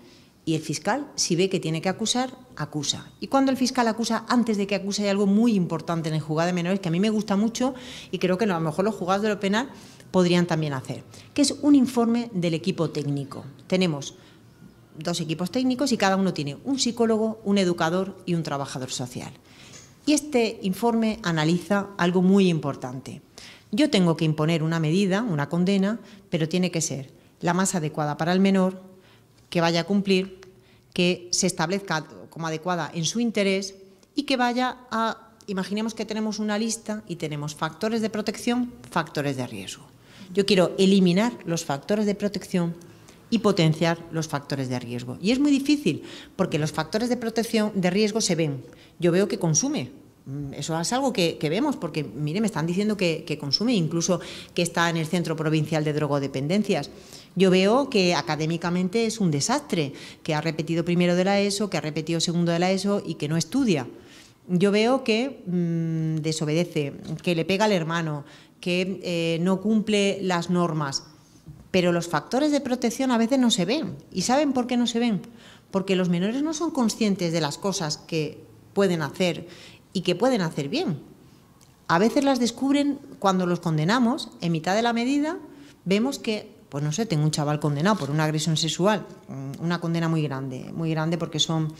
y el fiscal, si ve que tiene que acusar, acusa. Y cuando el fiscal acusa, antes de que acusa, hay algo muy importante en el juzgado de menores que a mí me gusta mucho y creo que a lo mejor los juzgados de lo penal podrían también hacer, que es un informe del equipo técnico. Tenemos dos equipos técnicos y cada uno tiene un psicólogo, un educador y un trabajador social. Y este informe analiza algo muy importante. Yo tengo que imponer una medida, una condena, pero tiene que ser la más adecuada para el menor, que vaya a cumplir, que se establezca como adecuada en su interés y que vaya a, imaginemos que tenemos una lista y tenemos factores de protección, factores de riesgo. Yo quiero eliminar los factores de protección y potenciar los factores de riesgo. Y es muy difícil porque los factores de protección de riesgo se ven. Yo veo que consume, Mm, eso es algo que, vemos, porque mire, me están diciendo que, consume, incluso que está en el Centro Provincial de Drogodependencias. Yo veo que académicamente es un desastre, que ha repetido primero de la ESO, que ha repetido segundo de la ESO y que no estudia. Yo veo que mm, desobedece, que le pega al hermano, que eh, no cumple las normas. Pero los factores de protección a veces no se ven. ¿Y saben por qué no se ven? Porque los menores no son conscientes de las cosas que pueden hacer y que pueden hacer bien. A veces las descubren cuando los condenamos, en mitad de la medida, vemos que, pues no sé, tengo un chaval condenado por una agresión sexual, mm, una condena muy grande, muy grande porque son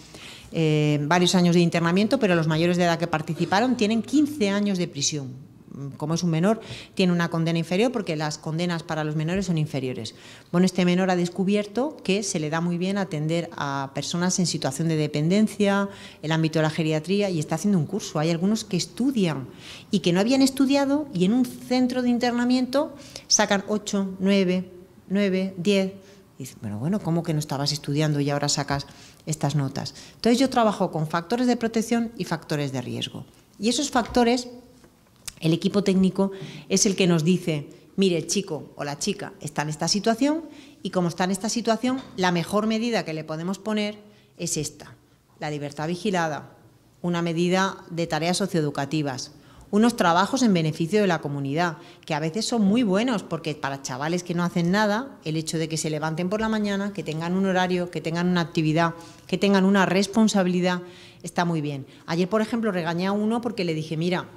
eh, varios años de internamiento, pero los mayores de edad que participaron tienen 15 años de prisión como es un menor, tiene una condena inferior porque las condenas para los menores son inferiores. Bueno, este menor ha descubierto que se le da muy bien atender a personas en situación de dependencia, el ámbito de la geriatría, y está haciendo un curso. Hay algunos que estudian y que no habían estudiado y en un centro de internamiento sacan 8, 9, 9, 10. bueno, bueno, ¿cómo que no estabas estudiando y ahora sacas estas notas? Entonces yo trabajo con factores de protección y factores de riesgo. Y esos factores el equipo técnico es el que nos dice, mire, el chico o la chica está en esta situación y como está en esta situación, la mejor medida que le podemos poner es esta, la libertad vigilada, una medida de tareas socioeducativas, unos trabajos en beneficio de la comunidad, que a veces son muy buenos, porque para chavales que no hacen nada, el hecho de que se levanten por la mañana, que tengan un horario, que tengan una actividad, que tengan una responsabilidad, está muy bien. Ayer, por ejemplo, regañé a uno porque le dije, mira,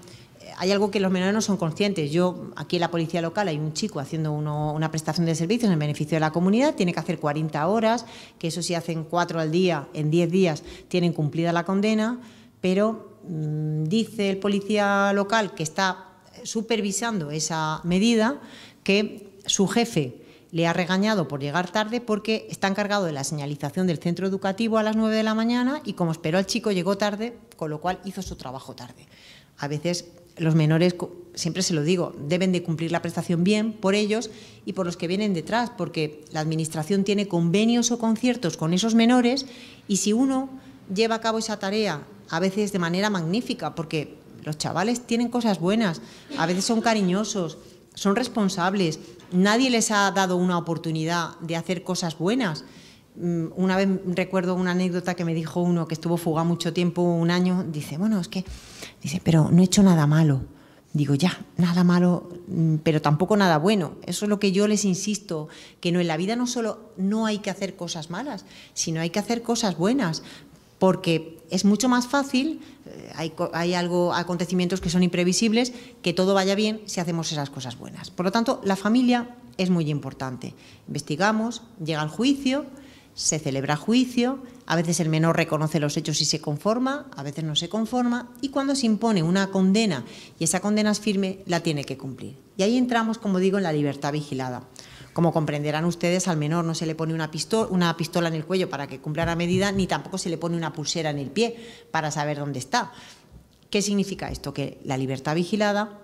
hay algo que los menores no son conscientes. Yo, aquí en la policía local hay un chico haciendo una prestación de servicios en beneficio de la comunidad, tiene que hacer 40 horas, que eso si hacen 4 al día, en 10 días tienen cumplida la condena, pero mm, dice el policía local que está supervisando esa medida que su jefe le ha regañado por llegar tarde porque está encargado de la señalización del centro educativo a las 9 de la mañana y como esperó al chico llegó tarde, con lo cual hizo su trabajo tarde. A veces los menores, siempre se lo digo, deben de cumplir la prestación bien por ellos y por los que vienen detrás, porque la Administración tiene convenios o conciertos con esos menores y si uno lleva a cabo esa tarea, a veces de manera magnífica, porque los chavales tienen cosas buenas, a veces son cariñosos, son responsables, nadie les ha dado una oportunidad de hacer cosas buenas. Mm, una vez recuerdo una anécdota que me dijo uno que estuvo fugado mucho tiempo, un año, dice, bueno, es que, dice, pero no he hecho nada malo. Digo, ya, nada malo, mm, pero tampoco nada bueno. Eso es lo que yo les insisto, que no, en la vida no solo no hay que hacer cosas malas, sino hay que hacer cosas buenas, porque es mucho más fácil, eh, hay, hay algo, acontecimientos que son imprevisibles, que todo vaya bien si hacemos esas cosas buenas. Por lo tanto, la familia es muy importante. Investigamos, llega al juicio, se celebra juicio, a veces el menor reconoce los hechos y se conforma, a veces no se conforma, y cuando se impone una condena y esa condena es firme, la tiene que cumplir. Y ahí entramos, como digo, en la libertad vigilada. Como comprenderán ustedes, al menor no se le pone una pistola, en el cuello para que cumpla la medida, ni tampoco se le pone una pulsera en el pie para saber dónde está. ¿Qué significa esto? Que la libertad vigilada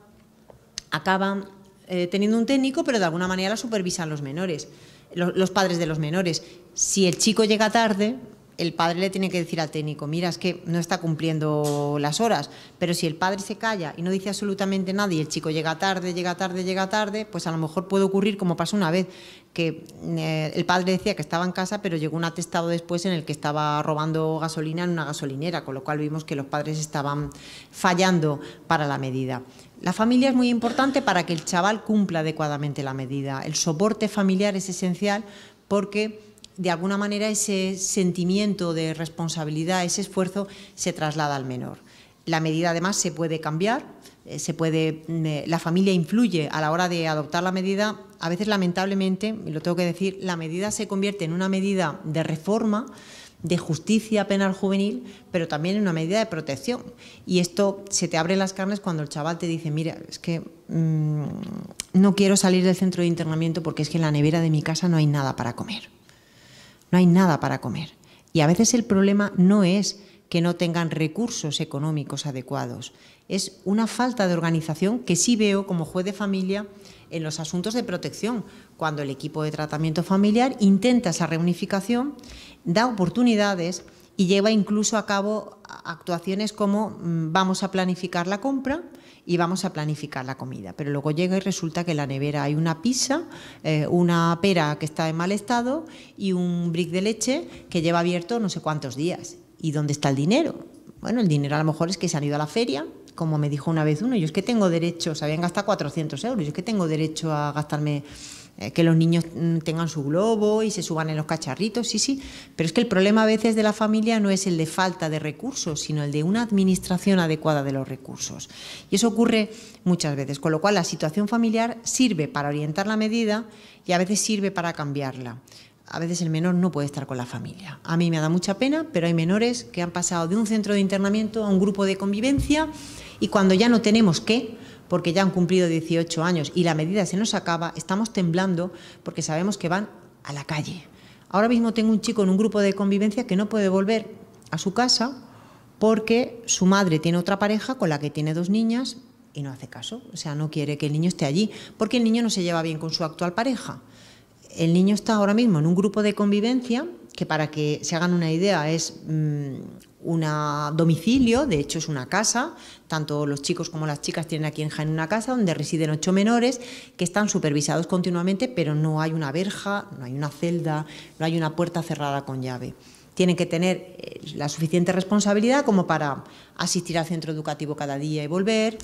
acaba eh, teniendo un técnico, pero de alguna manera la supervisan los menores los padres de los menores. Si el chico llega tarde, el padre le tiene que decir al técnico, mira, es que no está cumpliendo las horas, pero si el padre se calla y no dice absolutamente nada y el chico llega tarde, llega tarde, llega tarde, pues a lo mejor puede ocurrir como pasó una vez, que eh, el padre decía que estaba en casa, pero llegó un atestado después en el que estaba robando gasolina en una gasolinera, con lo cual vimos que los padres estaban fallando para la medida. La familia es muy importante para que el chaval cumpla adecuadamente la medida. El soporte familiar es esencial porque de alguna manera ese sentimiento de responsabilidad, ese esfuerzo se traslada al menor. La medida además se puede cambiar, eh, se puede, mm, eh, la familia influye a la hora de adoptar la medida a veces lamentablemente, y lo tengo que decir, la medida se convierte en una medida de reforma, de justicia penal juvenil, pero también en una medida de protección. Y esto se te abre las carnes cuando el chaval te dice, mira, es que mm, no quiero salir del centro de internamiento porque es que en la nevera de mi casa no hay nada para comer. No hay nada para comer. Y a veces el problema no es que no tengan recursos económicos adecuados. Es una falta de organización que sí veo como juez de familia en los asuntos de protección, cuando el equipo de tratamiento familiar intenta esa reunificación, da oportunidades y lleva incluso a cabo actuaciones como mm, vamos a planificar la compra y vamos a planificar la comida. Pero luego llega y resulta que en la nevera hay una pizza, eh, una pera que está en mal estado y un brick de leche que lleva abierto no sé cuántos días. ¿Y dónde está el dinero? Bueno, el dinero a lo mejor es que se han ido a la feria como me dijo una vez uno, yo es que tengo derecho, se habían gastado 400 euros, yo es que tengo derecho a gastarme, eh, que los niños mm, tengan su globo y se suban en los cacharritos, sí, sí, pero es que el problema a veces de la familia no es el de falta de recursos, sino el de una administración adecuada de los recursos. Y eso ocurre muchas veces, con lo cual la situación familiar sirve para orientar la medida y a veces sirve para cambiarla a veces el menor no puede estar con la familia. A mí me da mucha pena, pero hay menores que han pasado de un centro de internamiento a un grupo de convivencia y cuando ya no tenemos qué, porque ya han cumplido 18 años y la medida se nos acaba, estamos temblando porque sabemos que van a la calle. Ahora mismo tengo un chico en un grupo de convivencia que no puede volver a su casa porque su madre tiene otra pareja con la que tiene dos niñas y no hace caso, o sea, no quiere que el niño esté allí, porque el niño no se lleva bien con su actual pareja el niño está ahora mismo en un grupo de convivencia que para que se hagan una idea es mm, un domicilio, de hecho es una casa, tanto los chicos como las chicas tienen aquí en Jaén una casa donde residen ocho menores que están supervisados continuamente, pero no hay una verja, no hay una celda, no hay una puerta cerrada con llave. Tienen que tener eh, la suficiente responsabilidad como para asistir al centro educativo cada día y volver,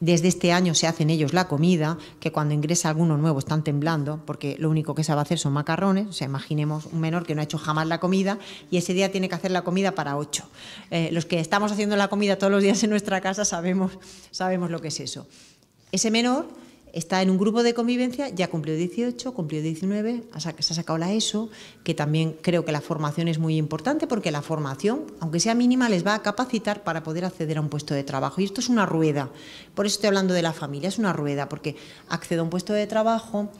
desde este año se hacen ellos la comida, que cuando ingresa alguno nuevo están temblando, porque lo único que se va a hacer son macarrones. O sea, imaginemos un menor que no ha hecho jamás la comida y ese día tiene que hacer la comida para ocho. Eh, los que estamos haciendo la comida todos los días en nuestra casa sabemos, sabemos lo que es eso. Ese menor está en un grupo de convivencia, ya cumplió 18, cumplió 19, se ha sacado la ESO, que también creo que la formación es muy importante porque la formación, aunque sea mínima, les va a capacitar para poder acceder a un puesto de trabajo. Y esto es una rueda, por eso estoy hablando de la familia, es una rueda, porque accedo a un puesto de trabajo,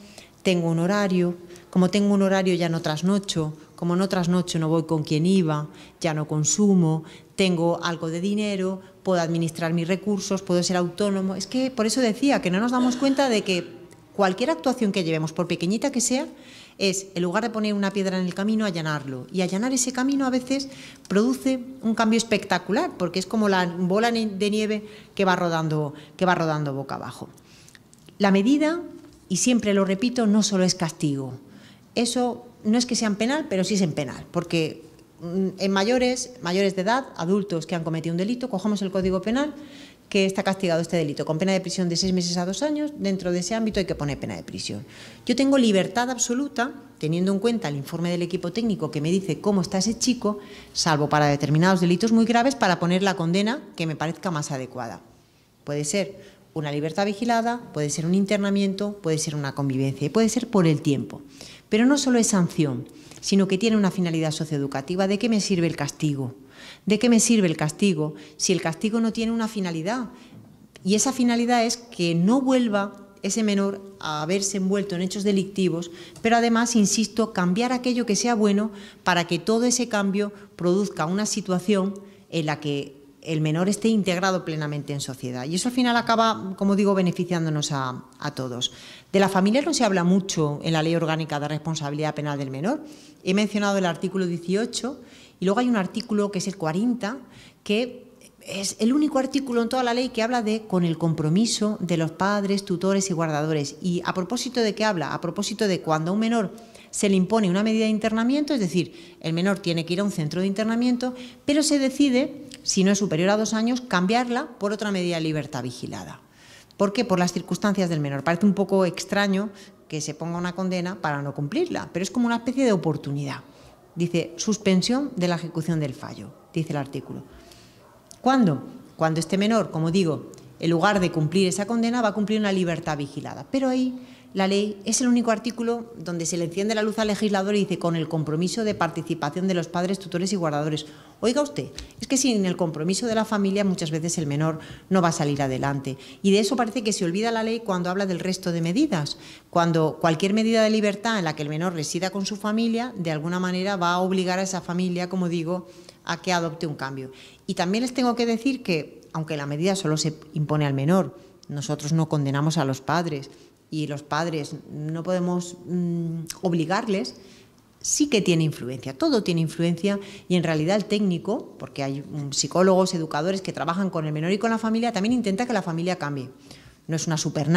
tengo un horario, como tengo un horario ya no trasnocho, como no trasnocho no voy con quien iba, ya no consumo, tengo algo de dinero, puedo administrar mis recursos, puedo ser autónomo. Es que por eso decía que no nos damos cuenta de que cualquier actuación que llevemos, por pequeñita que sea, es, en lugar de poner una piedra en el camino, allanarlo. Y allanar ese camino a veces produce un cambio espectacular, porque es como la bola de nieve que va rodando, que va rodando boca abajo. La medida, y siempre lo repito, no solo es castigo. Eso no es que sea en penal, pero sí es en penal, porque Mm, en mayores, mayores de edad, adultos que han cometido un delito, cojamos el Código Penal que está castigado este delito con pena de prisión de seis meses a dos años. Dentro de ese ámbito hay que poner pena de prisión. Yo tengo libertad absoluta, teniendo en cuenta el informe del equipo técnico que me dice cómo está ese chico, salvo para determinados delitos muy graves, para poner la condena que me parezca más adecuada. Puede ser una libertad vigilada, puede ser un internamiento, puede ser una convivencia y puede ser por el tiempo. Pero no solo es sanción, sino que tiene una finalidad socioeducativa. ¿De qué me sirve el castigo? ¿De qué me sirve el castigo si el castigo no tiene una finalidad? Y esa finalidad es que no vuelva ese menor a haberse envuelto en hechos delictivos, pero además, insisto, cambiar aquello que sea bueno para que todo ese cambio produzca una situación en la que el menor esté integrado plenamente en sociedad. Y eso al final acaba, como digo, beneficiándonos a, a todos. De la familia no se habla mucho en la Ley Orgánica de Responsabilidad Penal del Menor. He mencionado el artículo 18 y luego hay un artículo que es el 40 que es el único artículo en toda la ley que habla de con el compromiso de los padres, tutores y guardadores. Y a propósito de qué habla? A propósito de cuando a un menor se le impone una medida de internamiento, es decir, el menor tiene que ir a un centro de internamiento, pero se decide, si no es superior a dos años, cambiarla por otra medida de libertad vigilada. ¿Por qué? Por las circunstancias del menor. Parece un poco extraño que se ponga una condena para no cumplirla, pero es como una especie de oportunidad. Dice, suspensión de la ejecución del fallo, dice el artículo. ¿Cuándo? Cuando este menor, como digo, en lugar de cumplir esa condena, va a cumplir una libertad vigilada. Pero ahí la ley es el único artículo donde se le enciende la luz al legislador y dice con el compromiso de participación de los padres, tutores y guardadores. Oiga usted, es que sin el compromiso de la familia muchas veces el menor no va a salir adelante. Y de eso parece que se olvida la ley cuando habla del resto de medidas. Cuando cualquier medida de libertad en la que el menor resida con su familia, de alguna manera va a obligar a esa familia, como digo, a que adopte un cambio. Y también les tengo que decir que, aunque la medida solo se impone al menor, nosotros no condenamos a los padres y los padres no podemos mm, obligarles, sí que tiene influencia, todo tiene influencia y en realidad el técnico, porque hay psicólogos, educadores que trabajan con el menor y con la familia, también intenta que la familia cambie. No es una super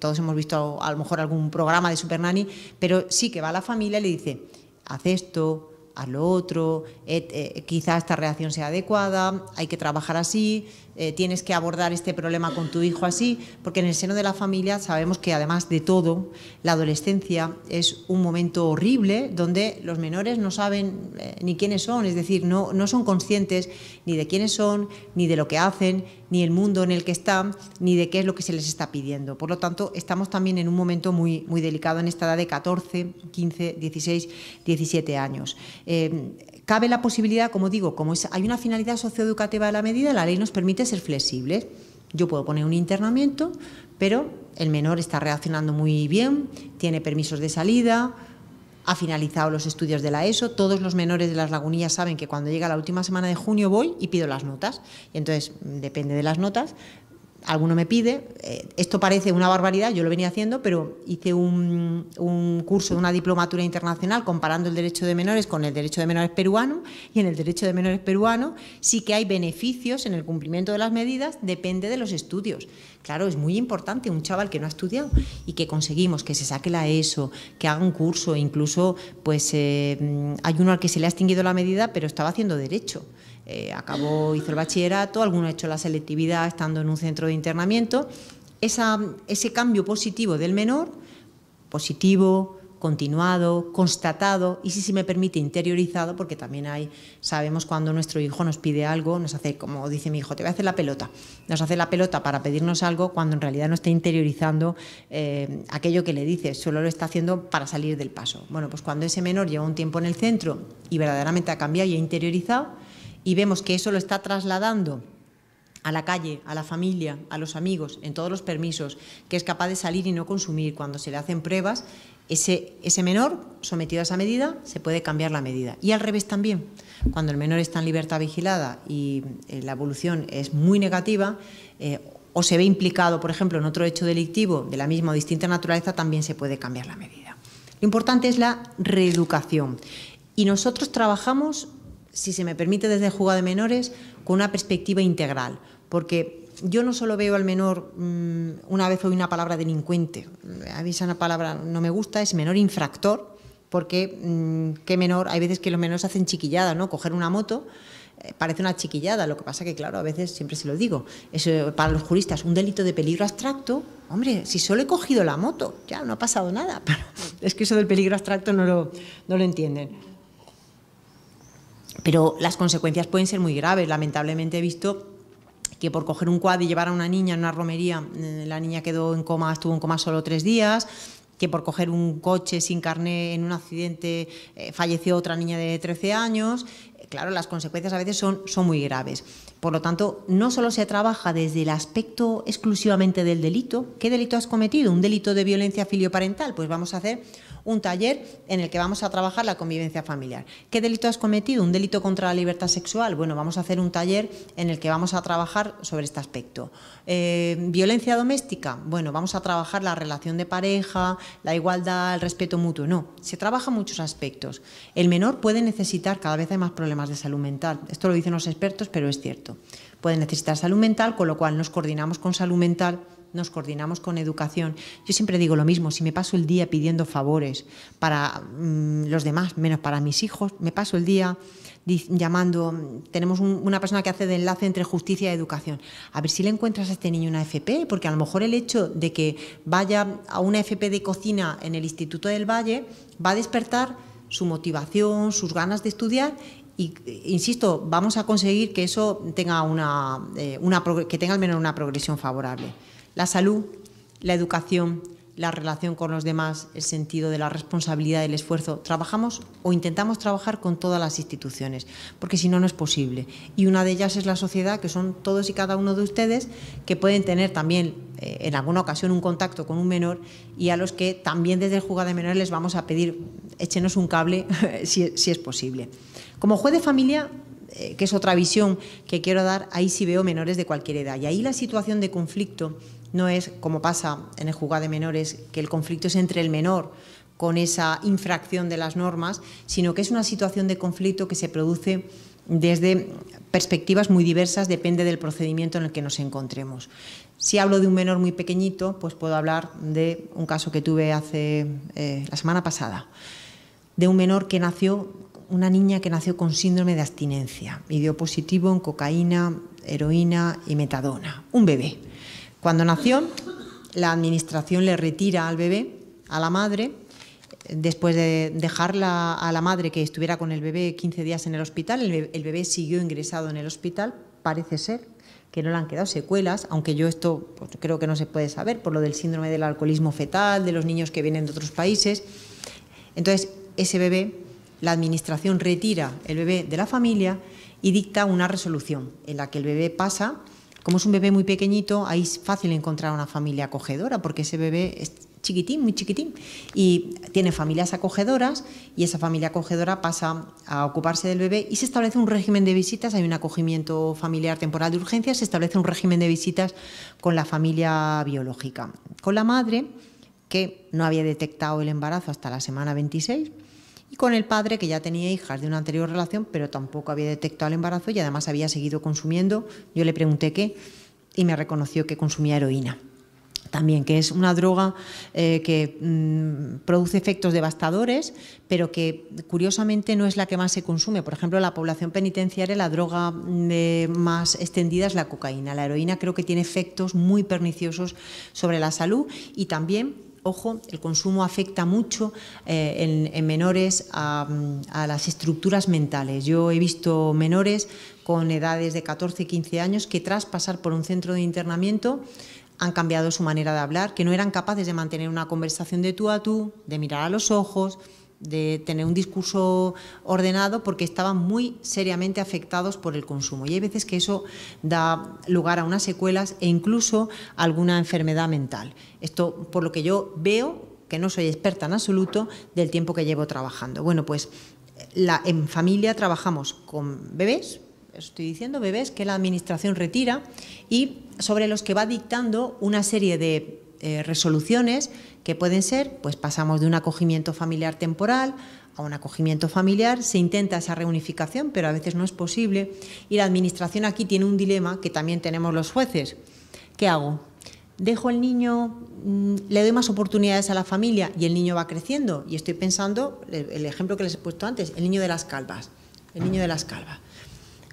todos hemos visto a lo mejor algún programa de super pero sí que va a la familia y le dice, haz esto, haz lo otro, eh, quizá esta reacción sea adecuada, hay que trabajar así, eh, tienes que abordar este problema con tu hijo así, porque en el seno de la familia sabemos que además de todo, la adolescencia es un momento horrible donde los menores no saben eh, ni quiénes son, es decir, no, no son conscientes ni de quiénes son, ni de lo que hacen, ni el mundo en el que están, ni de qué es lo que se les está pidiendo. Por lo tanto, estamos también en un momento muy, muy delicado en esta edad de 14, 15, 16, 17 años. Eh, Cabe la posibilidad, como digo, como hay una finalidad socioeducativa de la medida, la ley nos permite ser flexibles. Yo puedo poner un internamiento, pero el menor está reaccionando muy bien, tiene permisos de salida, ha finalizado los estudios de la ESO, todos los menores de las lagunillas saben que cuando llega la última semana de junio voy y pido las notas. Y entonces, depende de las notas, alguno me pide. Eh, esto parece una barbaridad, yo lo venía haciendo, pero hice un, curso de una diplomatura internacional comparando el derecho de menores con el derecho de menores peruano y en el derecho de menores peruano sí que hay beneficios en el cumplimiento de las medidas, depende de los estudios. Claro, es muy importante un chaval que no ha estudiado y que conseguimos que se saque la ESO, que haga un curso, incluso pues eh, hay uno al que se le ha extinguido la medida, pero estaba haciendo derecho. Eh, acabó, hizo el bachillerato, alguno ha hecho la selectividad estando en un centro de internamiento. ese cambio positivo del menor, positivo, continuado, constatado y si se me permite interiorizado, porque también hay, sabemos cuando nuestro hijo nos pide algo, nos hace, como dice mi hijo, te voy a hacer la pelota, nos hace la pelota para pedirnos algo cuando en realidad no está interiorizando eh, aquello que le dices solo lo está haciendo para salir del paso. Bueno, pues cuando ese menor lleva un tiempo en el centro y verdaderamente ha cambiado y ha interiorizado, y vemos que eso lo está trasladando a la calle, a la familia, a los amigos, en todos los permisos, que es capaz de salir y no consumir. Cuando se le hacen pruebas, ese, ese, menor sometido a esa medida se puede cambiar la medida. Y al revés también, cuando el menor está en libertad vigilada y eh, la evolución es muy negativa, eh, o se ve implicado, por ejemplo, en otro hecho delictivo de la misma o distinta naturaleza, también se puede cambiar la medida. Lo importante es la reeducación. Y nosotros trabajamos si se me permite, desde el juzgado de menores, con una perspectiva integral, porque yo no solo veo al menor, mm, una vez oí una palabra delincuente, mm, a mí esa palabra no me gusta, es menor infractor, porque mm, qué menor, hay veces que los menores hacen chiquillada, ¿no? Coger una moto eh, parece una chiquillada, lo que pasa que, claro, a veces siempre se lo digo, para los juristas un delito de peligro abstracto. Hombre, si solo he cogido la moto, ya no ha pasado nada, pero es que eso del peligro abstracto no lo, no lo entienden. Pero las consecuencias pueden ser muy graves. Lamentablemente he visto que por coger un cuadro y llevar a una niña en una romería, eh, la niña quedó en coma, estuvo en coma solo tres días, que por coger un coche sin carné en un accidente eh, falleció otra niña de 13 años. Eh, claro, las consecuencias a veces son, son muy graves. Por lo tanto, no solo se trabaja desde el aspecto exclusivamente del delito. ¿Qué delito has cometido? ¿Un delito de violencia filioparental? Pues vamos a hacer un taller en el que vamos a trabajar la convivencia familiar. ¿Qué delito has cometido? ¿Un delito contra la libertad sexual? Bueno, vamos a hacer un taller en el que vamos a trabajar sobre este aspecto. Eh, ¿Violencia doméstica? Bueno, vamos a trabajar la relación de pareja, la igualdad, el respeto mutuo. No, se trabaja muchos aspectos. El menor puede necesitar, cada vez hay más problemas de salud mental. Esto lo dicen los expertos, pero es cierto. Puede necesitar salud mental, con lo cual nos coordinamos con salud mental nos coordinamos con educación. Yo siempre digo lo mismo, si me paso el día pidiendo favores para mm, los demás, menos para mis hijos, me paso el día llamando, tenemos una persona que hace de enlace entre justicia y educación, a ver si le encuentras a este niño una FP, porque a lo mejor el hecho de que vaya a una FP de cocina en el Instituto del Valle va a despertar su motivación, sus ganas de estudiar y insisto, vamos a conseguir que eso tenga eh, que tenga al menos una progresión favorable. La salud, la educación, la relación con los demás, el sentido de la responsabilidad, el esfuerzo. Trabajamos o intentamos trabajar con todas las instituciones, porque si no, no es posible. Y una de ellas es la sociedad, que son todos y cada uno de ustedes, que pueden tener también eh, en alguna ocasión un contacto con un menor y a los que también desde el juzgado de menores les vamos a pedir, échenos un cable si, es posible. Como juez de familia eh, que es otra visión que quiero dar, ahí sí veo menores de cualquier edad. Y ahí la situación de conflicto no es como pasa en el juzgado de menores, que el conflicto es entre el menor con esa infracción de las normas, sino que es una situación de conflicto que se produce desde perspectivas muy diversas, depende del procedimiento en el que nos encontremos. Si hablo de un menor muy pequeñito, pues puedo hablar de un caso que tuve hace eh, la semana pasada, de un menor que nació, una niña que nació con síndrome de abstinencia y positivo en cocaína, heroína y metadona, un bebé. Cuando nació, la administración le retira al bebé, a la madre, después de dejarla a la madre que estuviera con el bebé 15 días en el hospital, el bebé, siguió ingresado en el hospital, parece ser que no le han quedado secuelas, aunque yo esto pues, creo que no se puede saber por lo del síndrome del alcoholismo fetal, de los niños que vienen de otros países. Entonces, ese bebé, la administración retira el bebé de la familia y dicta una resolución en la que el bebé pasa como es un bebé muy pequeñito, ahí es fácil encontrar una familia acogedora, porque ese bebé es chiquitín, muy chiquitín, y tiene familias acogedoras y esa familia acogedora pasa a ocuparse del bebé y se establece un régimen de visitas, hay un acogimiento familiar temporal de urgencia, se establece un régimen de visitas con la familia biológica, con la madre que no había detectado el embarazo hasta la semana 26 y con el padre que ya tenía hijas de una anterior relación, pero tampoco había detectado el embarazo y además había seguido consumiendo. Yo le pregunté qué y me reconoció que consumía heroína también, que es una droga eh, que mm, produce efectos devastadores, pero que curiosamente no es la que más se consume. Por ejemplo, en la población penitenciaria la droga mm, más extendida es la cocaína. La heroína creo que tiene efectos muy perniciosos sobre la salud y también Ojo, el consumo afecta mucho eh, en, menores a, a, las estructuras mentales. Yo he visto menores con edades de 14, 15 años que tras pasar por un centro de internamiento han cambiado su manera de hablar, que no eran capaces de mantener una conversación de tú a tú, de mirar a los ojos, de tener un discurso ordenado porque estaban muy seriamente afectados por el consumo. Y hay veces que eso da lugar a unas secuelas e incluso a alguna enfermedad mental. Esto, por lo que yo veo, que no soy experta en absoluto, del tiempo que llevo trabajando. Bueno, pues en familia trabajamos con bebés, estoy diciendo bebés que la Administración retira y sobre los que va dictando una serie de eh, resoluciones que pueden ser, pues pasamos de un acogimiento familiar temporal a un acogimiento familiar, se intenta esa reunificación, pero a veces no es posible. Y la Administración aquí tiene un dilema que también tenemos los jueces. ¿Qué hago? dejo el niño, mm, le doy más oportunidades a la familia y el niño va creciendo. Y estoy pensando, el ejemplo que les he puesto antes, el niño de las calvas, el niño de las calvas.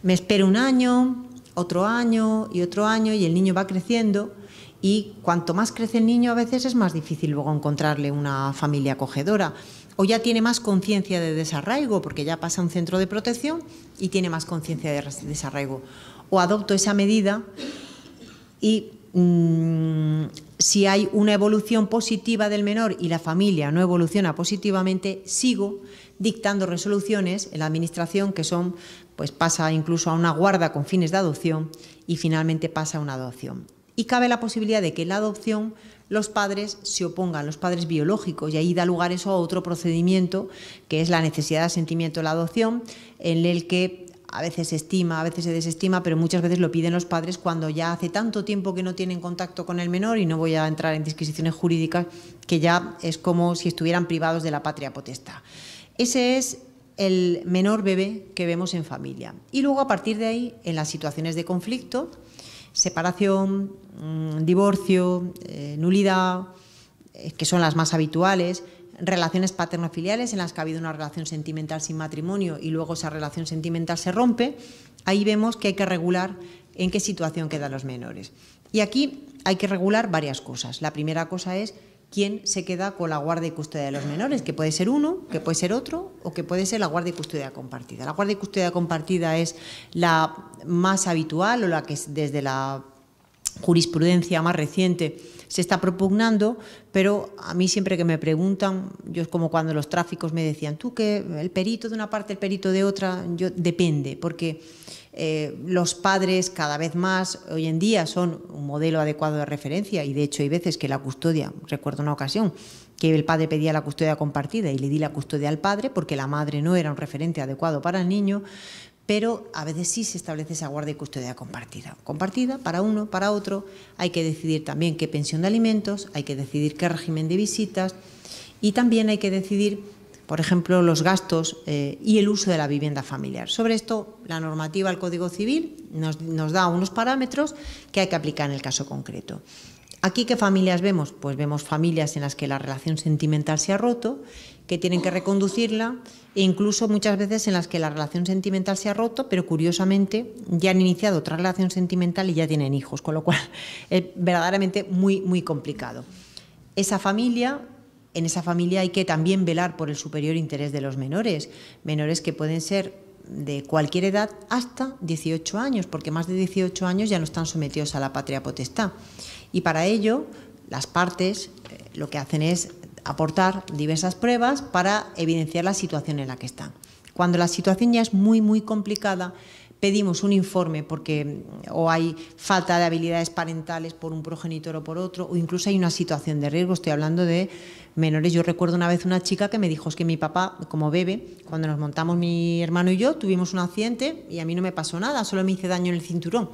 Me espero un año, otro año y otro año y el niño va creciendo y cuanto más crece el niño, a veces es más difícil luego encontrarle una familia acogedora. O ya tiene más conciencia de desarraigo, porque ya pasa a un centro de protección y tiene más conciencia de desarraigo. O adopto esa medida y mm, si hay una evolución positiva del menor y la familia no evoluciona positivamente, sigo dictando resoluciones en la administración que son, pues pasa incluso a una guarda con fines de adopción y finalmente pasa a una adopción y cabe la posibilidad de que la adopción los padres se opongan, los padres biológicos, y ahí da lugar eso a otro procedimiento, que es la necesidad de sentimiento de la adopción, en el que a veces se estima, a veces se desestima, pero muchas veces lo piden los padres cuando ya hace tanto tiempo que no tienen contacto con el menor, y no voy a entrar en disquisiciones jurídicas, que ya es como si estuvieran privados de la patria potestad. Ese es el menor bebé que vemos en familia. Y luego, a partir de ahí, en las situaciones de conflicto, separación, mm, divorcio, eh, nulidad, eh, que son las más habituales, relaciones paterno-filiales en las que ha habido una relación sentimental sin matrimonio y luego esa relación sentimental se rompe, ahí vemos que hay que regular en qué situación quedan los menores. Y aquí hay que regular varias cosas. La primera cosa es quién se queda con la guardia y custodia de los menores, que puede ser uno, que puede ser otro o que puede ser la guardia y custodia compartida. La guardia y custodia compartida es la más habitual o la que desde la jurisprudencia más reciente se está propugnando, pero a mí siempre que me preguntan, yo es como cuando los tráficos me decían, tú que el perito de una parte, el perito de otra, yo depende, porque eh, los padres cada vez más hoy en día son un modelo adecuado de referencia y de hecho hay veces que la custodia, recuerdo una ocasión, que el padre pedía la custodia compartida y le di la custodia al padre porque la madre no era un referente adecuado para el niño, pero a veces sí se establece esa guarda y custodia compartida. Compartida para uno, para otro, hay que decidir también qué pensión de alimentos, hay que decidir qué régimen de visitas y también hay que decidir por ejemplo, los gastos eh, y el uso de la vivienda familiar. Sobre esto, la normativa del Código Civil nos, da unos parámetros que hay que aplicar en el caso concreto. ¿Aquí qué familias vemos? Pues vemos familias en las que la relación sentimental se ha roto, que tienen que reconducirla, e incluso muchas veces en las que la relación sentimental se ha roto, pero curiosamente ya han iniciado otra relación sentimental y ya tienen hijos, con lo cual es verdaderamente muy, muy complicado. Esa familia en esa familia hay que también velar por el superior interés de los menores, menores que pueden ser de cualquier edad hasta 18 años, porque más de 18 años ya no están sometidos a la patria potestad. Y para ello, las partes eh, lo que hacen es aportar diversas pruebas para evidenciar la situación en la que están. Cuando la situación ya es muy, muy complicada, pedimos un informe porque mm, o hay falta de habilidades parentales por un progenitor o por otro, o incluso hay una situación de riesgo, estoy hablando de menores. Yo recuerdo una vez una chica que me dijo, es que mi papá, como bebe, cuando nos montamos mi hermano y yo, tuvimos un accidente y a mí no me pasó nada, solo me hice daño en el cinturón.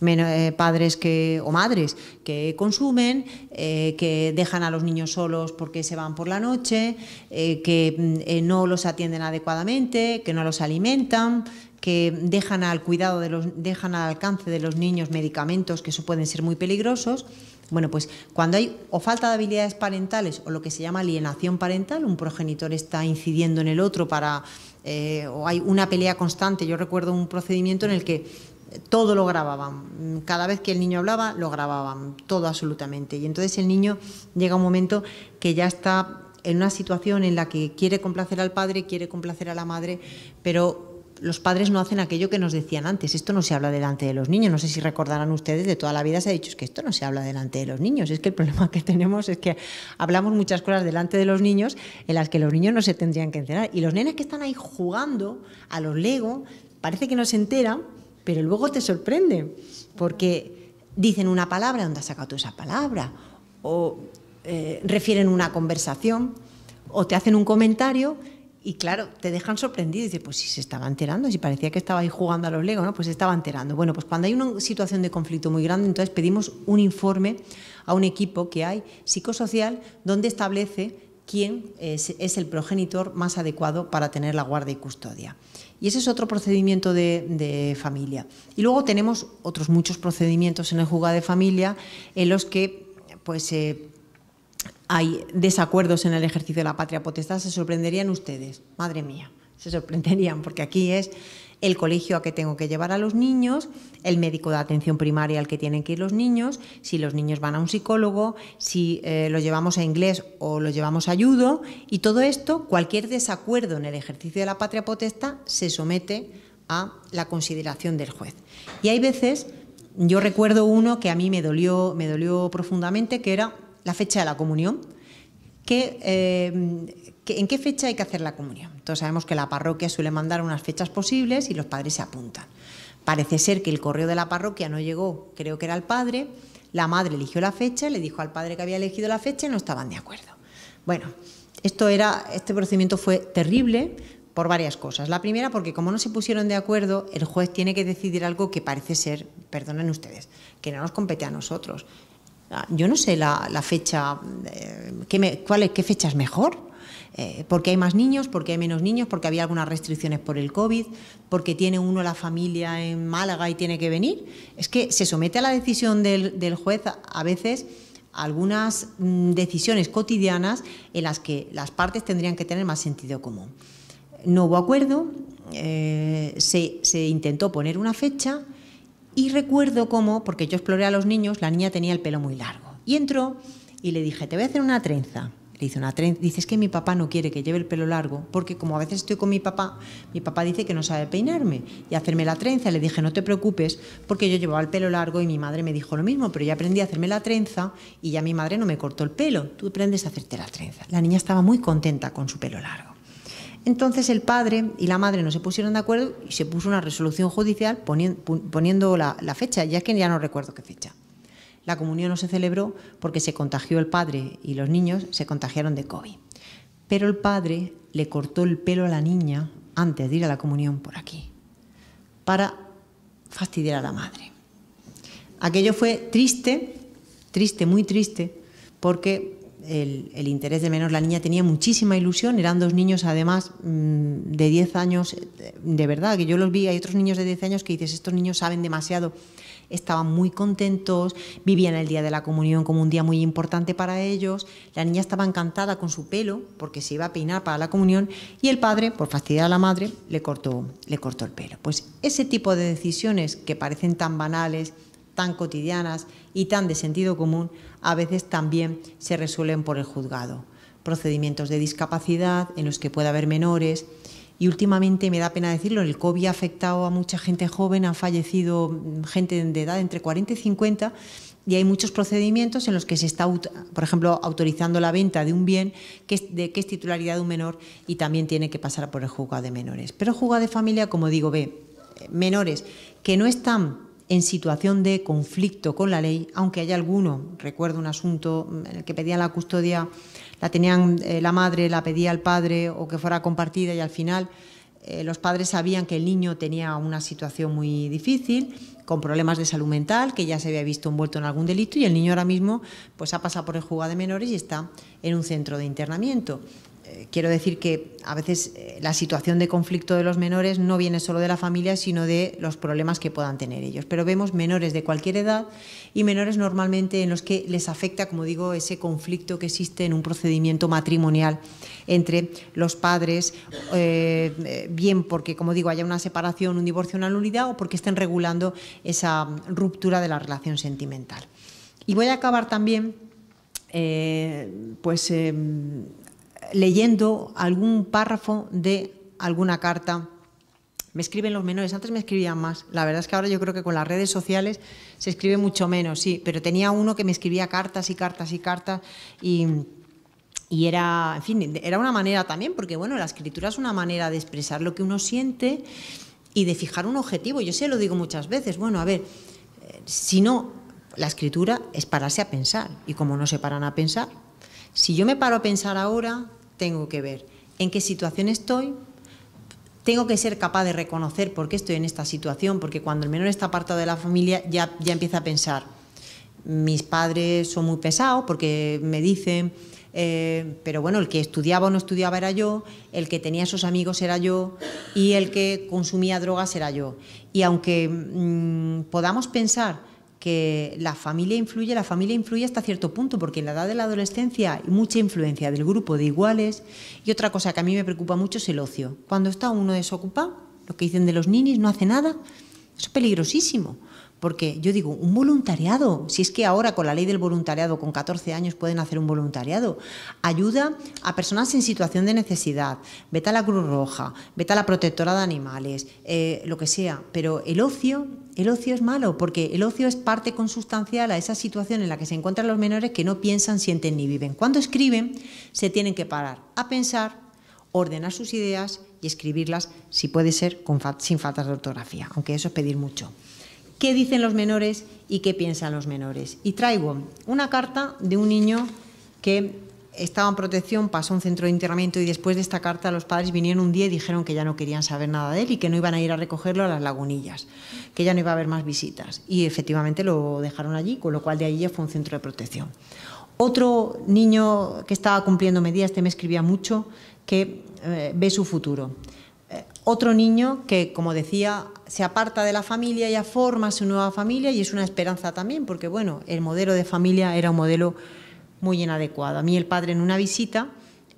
Men eh, padres que, o madres que consumen, eh, que dejan a los niños solos porque se van por la noche, eh, que mm, no los atienden adecuadamente, que no los alimentan, que dejan al cuidado de los, dejan al alcance de los niños medicamentos que eso pueden ser muy peligrosos bueno, pues cuando hay o falta de habilidades parentales o lo que se llama alienación parental, un progenitor está incidiendo en el otro para eh, o hay una pelea constante. Yo recuerdo un procedimiento en el que todo lo grababan, cada vez que el niño hablaba lo grababan, todo absolutamente. Y entonces el niño llega a un momento que ya está en una situación en la que quiere complacer al padre, quiere complacer a la madre, pero los padres no hacen aquello que nos decían antes. Esto no se habla delante de los niños. No sé si recordarán ustedes, de toda la vida se ha dicho, que esto no se habla delante de los niños. Es que el problema que tenemos es que hablamos muchas cosas delante de los niños en las que los niños no se tendrían que enterar. Y los nenes que están ahí jugando a los Lego, parece que no se enteran, pero luego te sorprende, porque dicen una palabra, ¿dónde has sacado tú esa palabra? O eh, refieren una conversación, o te hacen un comentario y claro, te dejan sorprendido y dices, pues si se estaba enterando, si parecía que estaba ahí jugando a los Lego, ¿no? Pues se estaba enterando. Bueno, pues cuando hay una situación de conflicto muy grande, entonces pedimos un informe a un equipo que hay psicosocial donde establece quién es, el progenitor más adecuado para tener la guardia y custodia. Y ese es otro procedimiento de, familia. Y luego tenemos otros muchos procedimientos en el juzgado de familia en los que pues, eh, hay desacuerdos en el ejercicio de la patria potestad, se sorprenderían ustedes, madre mía, se sorprenderían, porque aquí es el colegio a que tengo que llevar a los niños, el médico de atención primaria al que tienen que ir los niños, si los niños van a un psicólogo, si los eh, lo llevamos a inglés o los llevamos a judo, y todo esto, cualquier desacuerdo en el ejercicio de la patria potestad se somete a la consideración del juez. Y hay veces, yo recuerdo uno que a mí me dolió, me dolió profundamente, que era la fecha de la comunión, eh, en qué fecha hay que hacer la comunión. Todos sabemos que la parroquia suele mandar unas fechas posibles y los padres se apuntan. Parece ser que el correo de la parroquia no llegó, creo que era el padre, la madre eligió la fecha, le dijo al padre que había elegido la fecha y no estaban de acuerdo. Bueno, esto era, este procedimiento fue terrible por varias cosas. La primera, porque como no se pusieron de acuerdo, el juez tiene que decidir algo que parece ser, perdonen ustedes, que no nos compete a nosotros. Ah, yo no sé la, fecha, eh, ¿qué, fecha es mejor? Eh, porque hay más niños, porque hay menos niños, porque había algunas restricciones por el COVID, porque tiene uno la familia en Málaga y tiene que venir. Es que se somete a la decisión del, juez a veces algunas mm, decisiones cotidianas en las que las partes tendrían que tener más sentido común. No hubo acuerdo, eh, se, se intentó poner una fecha y recuerdo cómo, porque yo exploré a los niños, la niña tenía el pelo muy largo. Y entró y le dije, te voy a hacer una trenza. Le hice una trenza. Dice, es que mi papá no quiere que lleve el pelo largo, porque como a veces estoy con mi papá, mi papá dice que no sabe peinarme y hacerme la trenza. Le dije, no te preocupes, porque yo llevaba el pelo largo y mi madre me dijo lo mismo, pero ya aprendí a hacerme la trenza y ya mi madre no me cortó el pelo. Tú aprendes a hacerte la trenza. La niña estaba muy contenta con su pelo largo. Entonces el padre y la madre no se pusieron de acuerdo y se puso una resolución judicial poniendo, la, la, fecha, ya que ya no recuerdo qué fecha. La comunión no se celebró porque se contagió el padre y los niños se contagiaron de COVID. Pero el padre le cortó el pelo a la niña antes de ir a la comunión por aquí, para fastidiar a la madre. Aquello fue triste, triste, muy triste, porque el, interés de menor, La niña tenía muchísima ilusión, eran dos niños además mm, de 10 años, de verdad, que yo los vi, hay otros niños de 10 años que dices, estos niños saben demasiado. Estaban muy contentos, vivían el Día de la Comunión como un día muy importante para ellos, la niña estaba encantada con su pelo porque se iba a peinar para la comunión y el padre, por fastidiar a la madre, le cortó, le cortó el pelo. Pues ese tipo de decisiones que parecen tan banales, tan cotidianas y tan de sentido común a veces también se resuelven por el juzgado. Procedimientos de discapacidad en los que puede haber menores y últimamente me da pena decirlo, el COVID ha afectado a mucha gente joven, han fallecido mm, gente de edad entre 40 y 50 y hay muchos procedimientos en los que se está, por ejemplo, autorizando la venta de un bien que es, de, que es titularidad de un menor y también tiene que pasar por el juzgado de menores. Pero el juzgado de familia, como digo, ve eh, menores que no están en situación de conflicto con la ley, aunque haya alguno, recuerdo un asunto en el que pedían la custodia, la tenían eh, la madre, la pedía el padre o que fuera compartida y al final eh, los padres sabían que el niño tenía una situación muy difícil, con problemas de salud mental, que ya se había visto envuelto en algún delito y el niño ahora mismo pues ha pasado por el juzgado de menores y está en un centro de internamiento. Eh, quiero decir que a veces eh, la situación de conflicto de los menores no viene solo de la familia, sino de los problemas que puedan tener ellos. Pero vemos menores de cualquier edad y menores normalmente en los que les afecta, como digo, ese conflicto que existe en un procedimiento matrimonial entre los padres, eh, bien porque, como digo, haya una separación, un divorcio, una nulidad o porque estén regulando esa ruptura de la relación sentimental. Y voy a acabar también... pues em, leyendo algún párrafo de alguna carta. Me escriben los menores, antes me escribían más. La verdad es que ahora yo creo que con las redes sociales se escribe mucho menos, sí, pero tenía uno que me escribía cartas y cartas y cartas y, era, en fin, era una manera también, porque bueno, la escritura es una manera de expresar lo que uno siente y de fijar un objetivo. Yo sé, lo digo muchas veces, bueno, a ver, si no, la escritura es pararse a pensar y como no se paran a pensar, si yo me paro a pensar ahora, tengo que ver en qué situación estoy, tengo que ser capaz de reconocer por qué estoy en esta situación, porque cuando el menor está apartado de la familia ya, ya empieza a pensar, mis padres son muy pesados porque me dicen, eh, pero bueno, el que estudiaba o no estudiaba era yo, el que tenía sus amigos era yo y el que consumía drogas era yo. Y aunque mm, podamos pensar que la familia influye, la familia influye hasta cierto punto, porque en la edad de la adolescencia hay mucha influencia del grupo de iguales. Y otra cosa que a mí me preocupa mucho es el ocio. Cuando está uno desocupado, lo que dicen de los ninis, no hace nada, es peligrosísimo, porque yo digo, un voluntariado, si es que ahora con la ley del voluntariado, con 14 años pueden hacer un voluntariado, ayuda a personas en situación de necesidad, vete a la Cruz Roja, vete a la protectora de animales, eh, lo que sea, pero el ocio, el ocio es malo, porque el ocio es parte consustancial a esa situación en la que se encuentran los menores que no piensan, sienten ni viven. Cuando escriben, se tienen que parar a pensar, ordenar sus ideas y escribirlas, si puede ser, sin faltas de ortografía, aunque eso es pedir mucho qué dicen los menores y qué piensan los menores. Y traigo una carta de un niño que estaba en protección, pasó a un centro de internamiento y después de esta carta los padres vinieron un día y dijeron que ya no querían saber nada de él y que no iban a ir a recogerlo a las lagunillas, que ya no iba a haber más visitas. Y efectivamente lo dejaron allí, con lo cual de allí ya fue un centro de protección. Otro niño que estaba cumpliendo medidas, este me escribía mucho, que eh, ve su futuro. Eh, otro niño que, como decía, se aparta de la familia, ya forma su nueva familia y es una esperanza también, porque bueno, el modelo de familia era un modelo muy inadecuado. A mí el padre en una visita,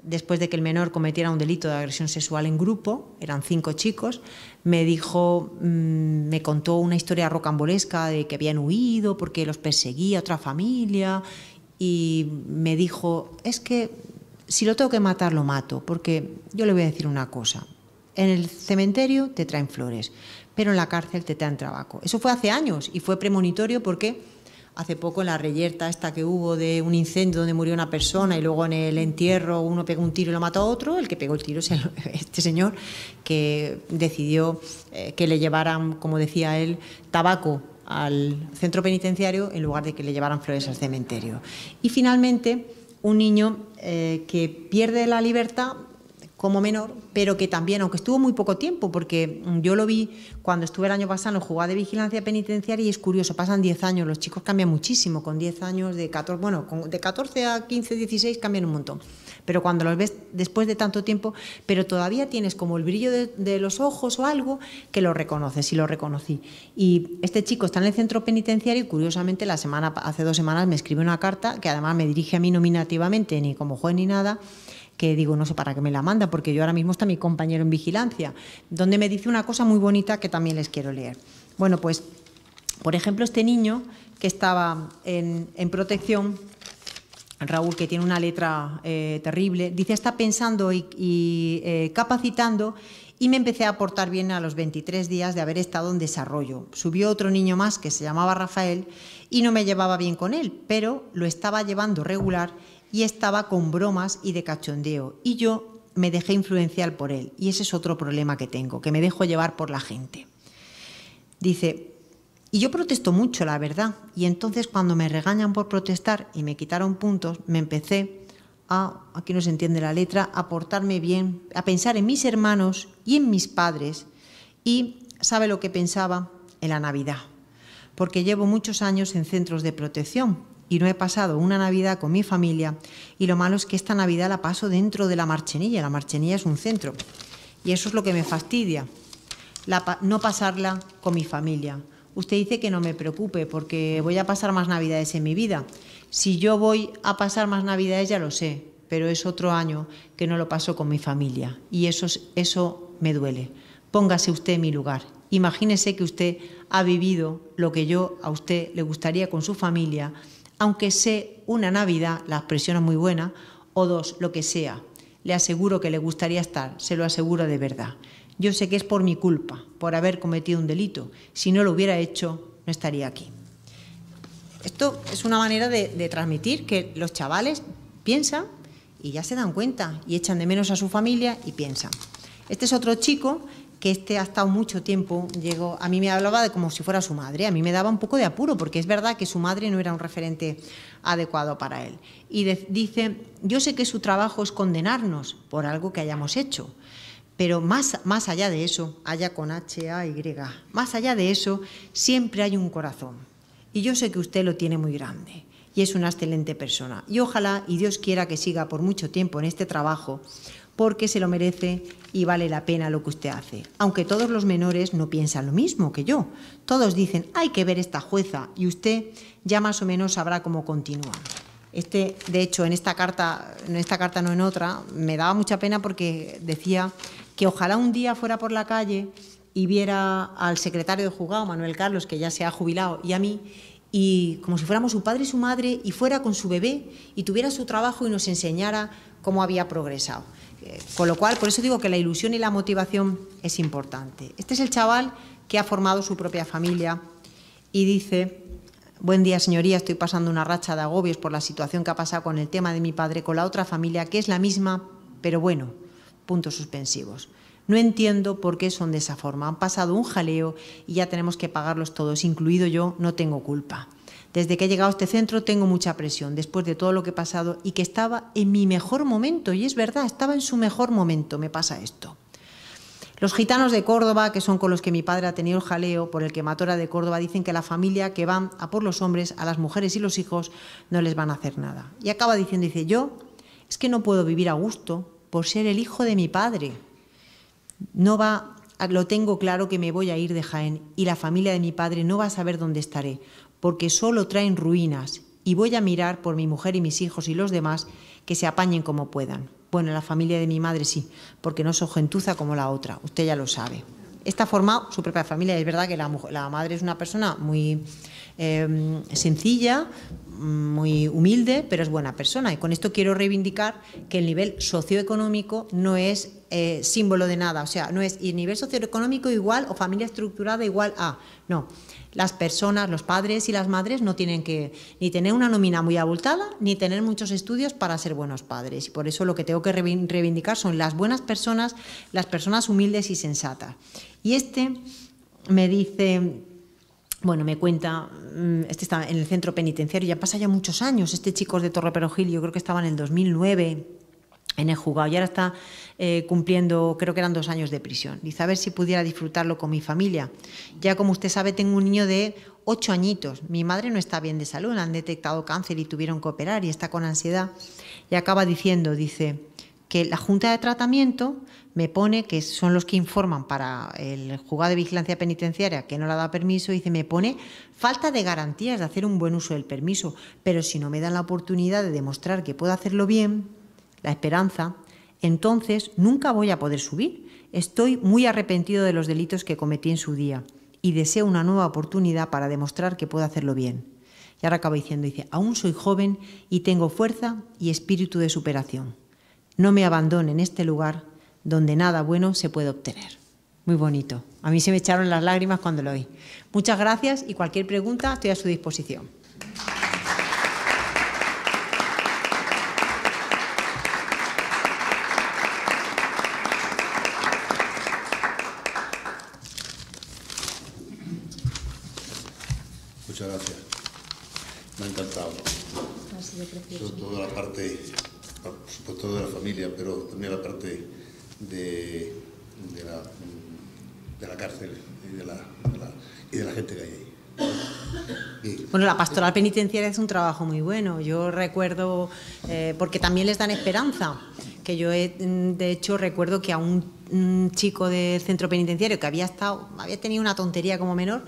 después de que el menor cometiera un delito de agresión sexual en grupo, eran cinco chicos, me dijo, mm, me contó una historia rocambolesca de que habían huido porque los perseguía otra familia y me dijo, es que si lo tengo que matar, lo mato, porque yo le voy a decir una cosa, en el cementerio te traen flores, pero en la cárcel te dan trabajo. Eso fue hace años y fue premonitorio porque hace poco en la reyerta esta que hubo de un incendio donde murió una persona y luego en el entierro uno pegó un tiro y lo mató a otro, el que pegó el tiro es este señor que decidió eh, que le llevaran, como decía él, tabaco al centro penitenciario en lugar de que le llevaran flores al cementerio. Y finalmente, un niño eh, que pierde la libertad como menor, pero que también, aunque estuvo muy poco tiempo, porque mm, yo lo vi cuando estuve el año pasado en de vigilancia penitenciaria y es curioso, pasan 10 años, los chicos cambian muchísimo, con 10 años, de 14, bueno, de 14 a 15, 16 cambian un montón, pero cuando los ves después de tanto tiempo, pero todavía tienes como el brillo de, los ojos o algo que lo reconoces, y lo reconocí. Y este chico está en el centro penitenciario y curiosamente la semana, hace dos semanas me escribe una carta que además me dirige a mí nominativamente, ni como juez ni nada, que digo, no sé para qué me la manda, porque yo ahora mismo está mi compañero en vigilancia, donde me dice una cosa muy bonita que también les quiero leer. Bueno, pues, por ejemplo, este niño que estaba en, protección, Raúl, que tiene una letra eh, terrible, dice, está pensando y, eh, capacitando y me empecé a portar bien a los 23 días de haber estado en desarrollo. Subió otro niño más que se llamaba Rafael y no me llevaba bien con él, pero lo estaba llevando regular y estaba con bromas y de cachondeo. Y yo me dejé influenciar por él. Y ese es otro problema que tengo, que me dejo llevar por la gente. Dice, y yo protesto mucho, la verdad. Y entonces cuando me regañan por protestar y me quitaron puntos, me empecé a, aquí no se entiende la letra, a portarme bien, a pensar en mis hermanos y en mis padres. Y sabe lo que pensaba en la Navidad, porque llevo muchos años en centros de protección y no he pasado una Navidad con mi familia y lo malo es que esta Navidad la paso dentro de la Marchenilla. La Marchenilla es un centro y eso es lo que me fastidia, no pasarla con mi familia. Usted dice que no me preocupe porque voy a pasar más Navidades en mi vida. Si yo voy a pasar más Navidades ya lo sé, pero es otro año que no lo paso con mi familia y eso, eso me duele. Póngase usted en mi lugar. Imagínese que usted ha vivido lo que yo a usted le gustaría con su familia aunque sea una Navidad, la expresión es muy buena, o dos, lo que sea. Le aseguro que le gustaría estar, se lo aseguro de verdad. Yo sé que es por mi culpa, por haber cometido un delito. Si no lo hubiera hecho, no estaría aquí. Esto es una manera de, de transmitir que los chavales piensan y ya se dan cuenta y echan de menos a su familia y piensan. Este es otro chico que este ha estado mucho tiempo, llegó, a mí me hablaba de como si fuera su madre, a mí me daba un poco de apuro, porque es verdad que su madre no era un referente adecuado para él. Y dice, yo sé que su trabajo es condenarnos por algo que hayamos hecho, pero más, más allá de eso, allá con H, A, Y, más allá de eso, siempre hay un corazón. Y yo sé que usted lo tiene muy grande y es una excelente persona. Y ojalá, y Dios quiera que siga por mucho tiempo en este trabajo, porque se lo merece y vale la pena lo que usted hace. Aunque todos los menores no piensan lo mismo que yo. Todos dicen, hay que ver esta jueza y usted ya más o menos sabrá cómo continúa. Este, de hecho, en esta carta, en esta carta no en otra, me daba mucha pena porque decía que ojalá un día fuera por la calle y viera al secretario de juzgado, Manuel Carlos, que ya se ha jubilado, y a mí, y como si fuéramos su padre y su madre, y fuera con su bebé y tuviera su trabajo y nos enseñara cómo había progresado. Con lo cual, por eso digo que la ilusión y la motivación es importante. Este es el chaval que ha formado su propia familia y dice, buen día señoría, estoy pasando una racha de agobios por la situación que ha pasado con el tema de mi padre, con la otra familia, que es la misma, pero bueno, puntos suspensivos. No entiendo por qué son de esa forma. Han pasado un jaleo y ya tenemos que pagarlos todos, incluido yo, no tengo culpa. Desde que he llegado a este centro tengo mucha presión después de todo lo que he pasado y que estaba en mi mejor momento. Y es verdad, estaba en su mejor momento, me pasa esto. Los gitanos de Córdoba, que son con los que mi padre ha tenido el jaleo, por el que de Córdoba, dicen que la familia que van a por los hombres, a las mujeres y los hijos, no les van a hacer nada. Y acaba diciendo, dice, yo es que no puedo vivir a gusto por ser el hijo de mi padre. No va, lo tengo claro que me voy a ir de Jaén y la familia de mi padre no va a saber dónde estaré, porque solo traen ruinas y voy a mirar por mi mujer y mis hijos y los demás que se apañen como puedan. Bueno, la familia de mi madre sí, porque no soy gentuza como la otra, usted ya lo sabe. Esta forma, su propia familia, es verdad que la, madre es una persona muy em, sencilla, muy humilde, pero es buena persona. Y con esto quiero reivindicar que el nivel socioeconómico no es eh, símbolo de nada, o sea, no es el nivel socioeconómico igual o familia estructurada igual a, no. Las personas, los padres y las madres no tienen que ni tener una nómina muy abultada ni tener muchos estudios para ser buenos padres. Y por eso lo que tengo que reivindicar son las buenas personas, las personas humildes y sensatas. Y este me dice, bueno, me cuenta, mm, este está en el centro penitenciario, ya pasa ya muchos años, este chico de Torre Perogil, yo creo que estaba en el 2009 en el jugado y ahora está eh, cumpliendo, creo que eran dos años de prisión. Dice, a ver si pudiera disfrutarlo con mi familia. Ya como usted sabe, tengo un niño de ocho añitos. Mi madre no está bien de salud, han detectado cáncer y tuvieron que operar y está con ansiedad. Y acaba diciendo, dice, que la Junta de Tratamiento me pone, que son los que informan para el juzgado de vigilancia penitenciaria que no le da dado permiso, dice, me pone falta de garantías de hacer un buen uso del permiso, pero si no me dan la oportunidad de demostrar que puedo hacerlo bien, la esperanza entonces nunca voy a poder subir. Estoy muy arrepentido de los delitos que cometí en su día y deseo una nueva oportunidad para demostrar que puedo hacerlo bien. Y ahora acaba diciendo, dice, aún soy joven y tengo fuerza y espíritu de superación. No me abandone en este lugar donde nada bueno se puede obtener. Muy bonito. A mí se me echaron las lágrimas cuando lo oí. Muchas gracias y cualquier pregunta estoy a su disposición. de, de, la, cárcel y de la, gente que hay ahí. Bueno, la pastoral penitenciaria es un trabajo muy bueno. Yo recuerdo, eh, porque también les dan esperanza, que yo mm, de hecho recuerdo que a un, mm, chico del centro penitenciario que había estado, había tenido una tontería como menor,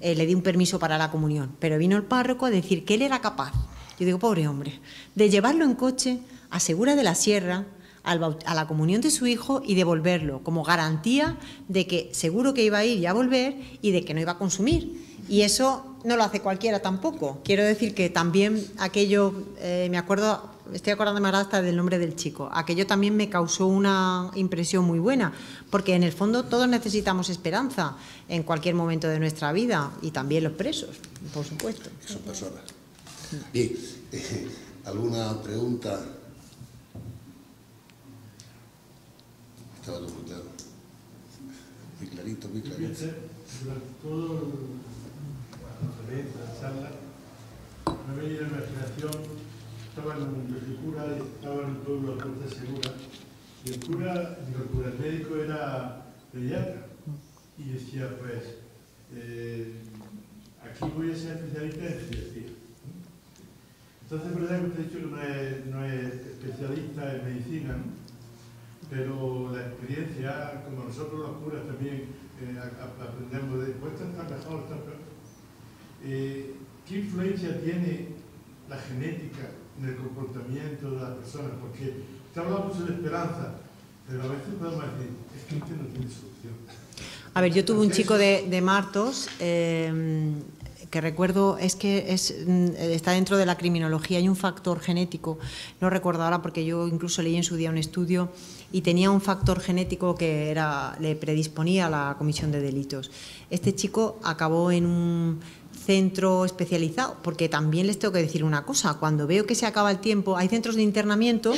eh, le di un permiso para la comunión. Pero vino el párroco a decir que él era capaz, yo digo, pobre hombre, de llevarlo en coche a Segura de la Sierra, a la comunión de su hijo y devolverlo como garantía de que seguro que iba a ir y a volver y de que no iba a consumir. Y eso no lo hace cualquiera tampoco. Quiero decir que también aquello, eh, me acuerdo, estoy acordándome hasta del nombre del chico, aquello también me causó una impresión muy buena, porque en el fondo todos necesitamos esperanza en cualquier momento de nuestra vida y también los presos, por supuesto. Bien, eh, ¿alguna pregunta? Estaba todo Muy clarito, muy clarito. durante toda la conferencia, la charla, no venía la imaginación, estaba en la y estaba en los pueblo de Segura, y el cura, el cura médico era pediatra, y decía, pues, eh, aquí voy a ser especialista en psiquiatría. Entonces, ¿verdad que usted ha dicho que no es, no es especialista en medicina, no? pero la experiencia, como nosotros los curas también eh, aprendemos de, pues está mejor, está peor. Eh, ¿Qué influencia tiene la genética en el comportamiento de las personas? Porque hablamos hablando de esperanza, pero a veces más bien es que este no tiene solución. A ver, yo tuve un chico de, Martos, em, que recuerdo es que es, mm, está dentro de la criminología, hay un factor genético, no recuerdo ahora porque yo incluso leí en su día un estudio y tenía un factor genético que era, le predisponía a la comisión de delitos. Este chico acabó en un centro especializado, porque también les tengo que decir una cosa, cuando veo que se acaba el tiempo, hay centros de internamiento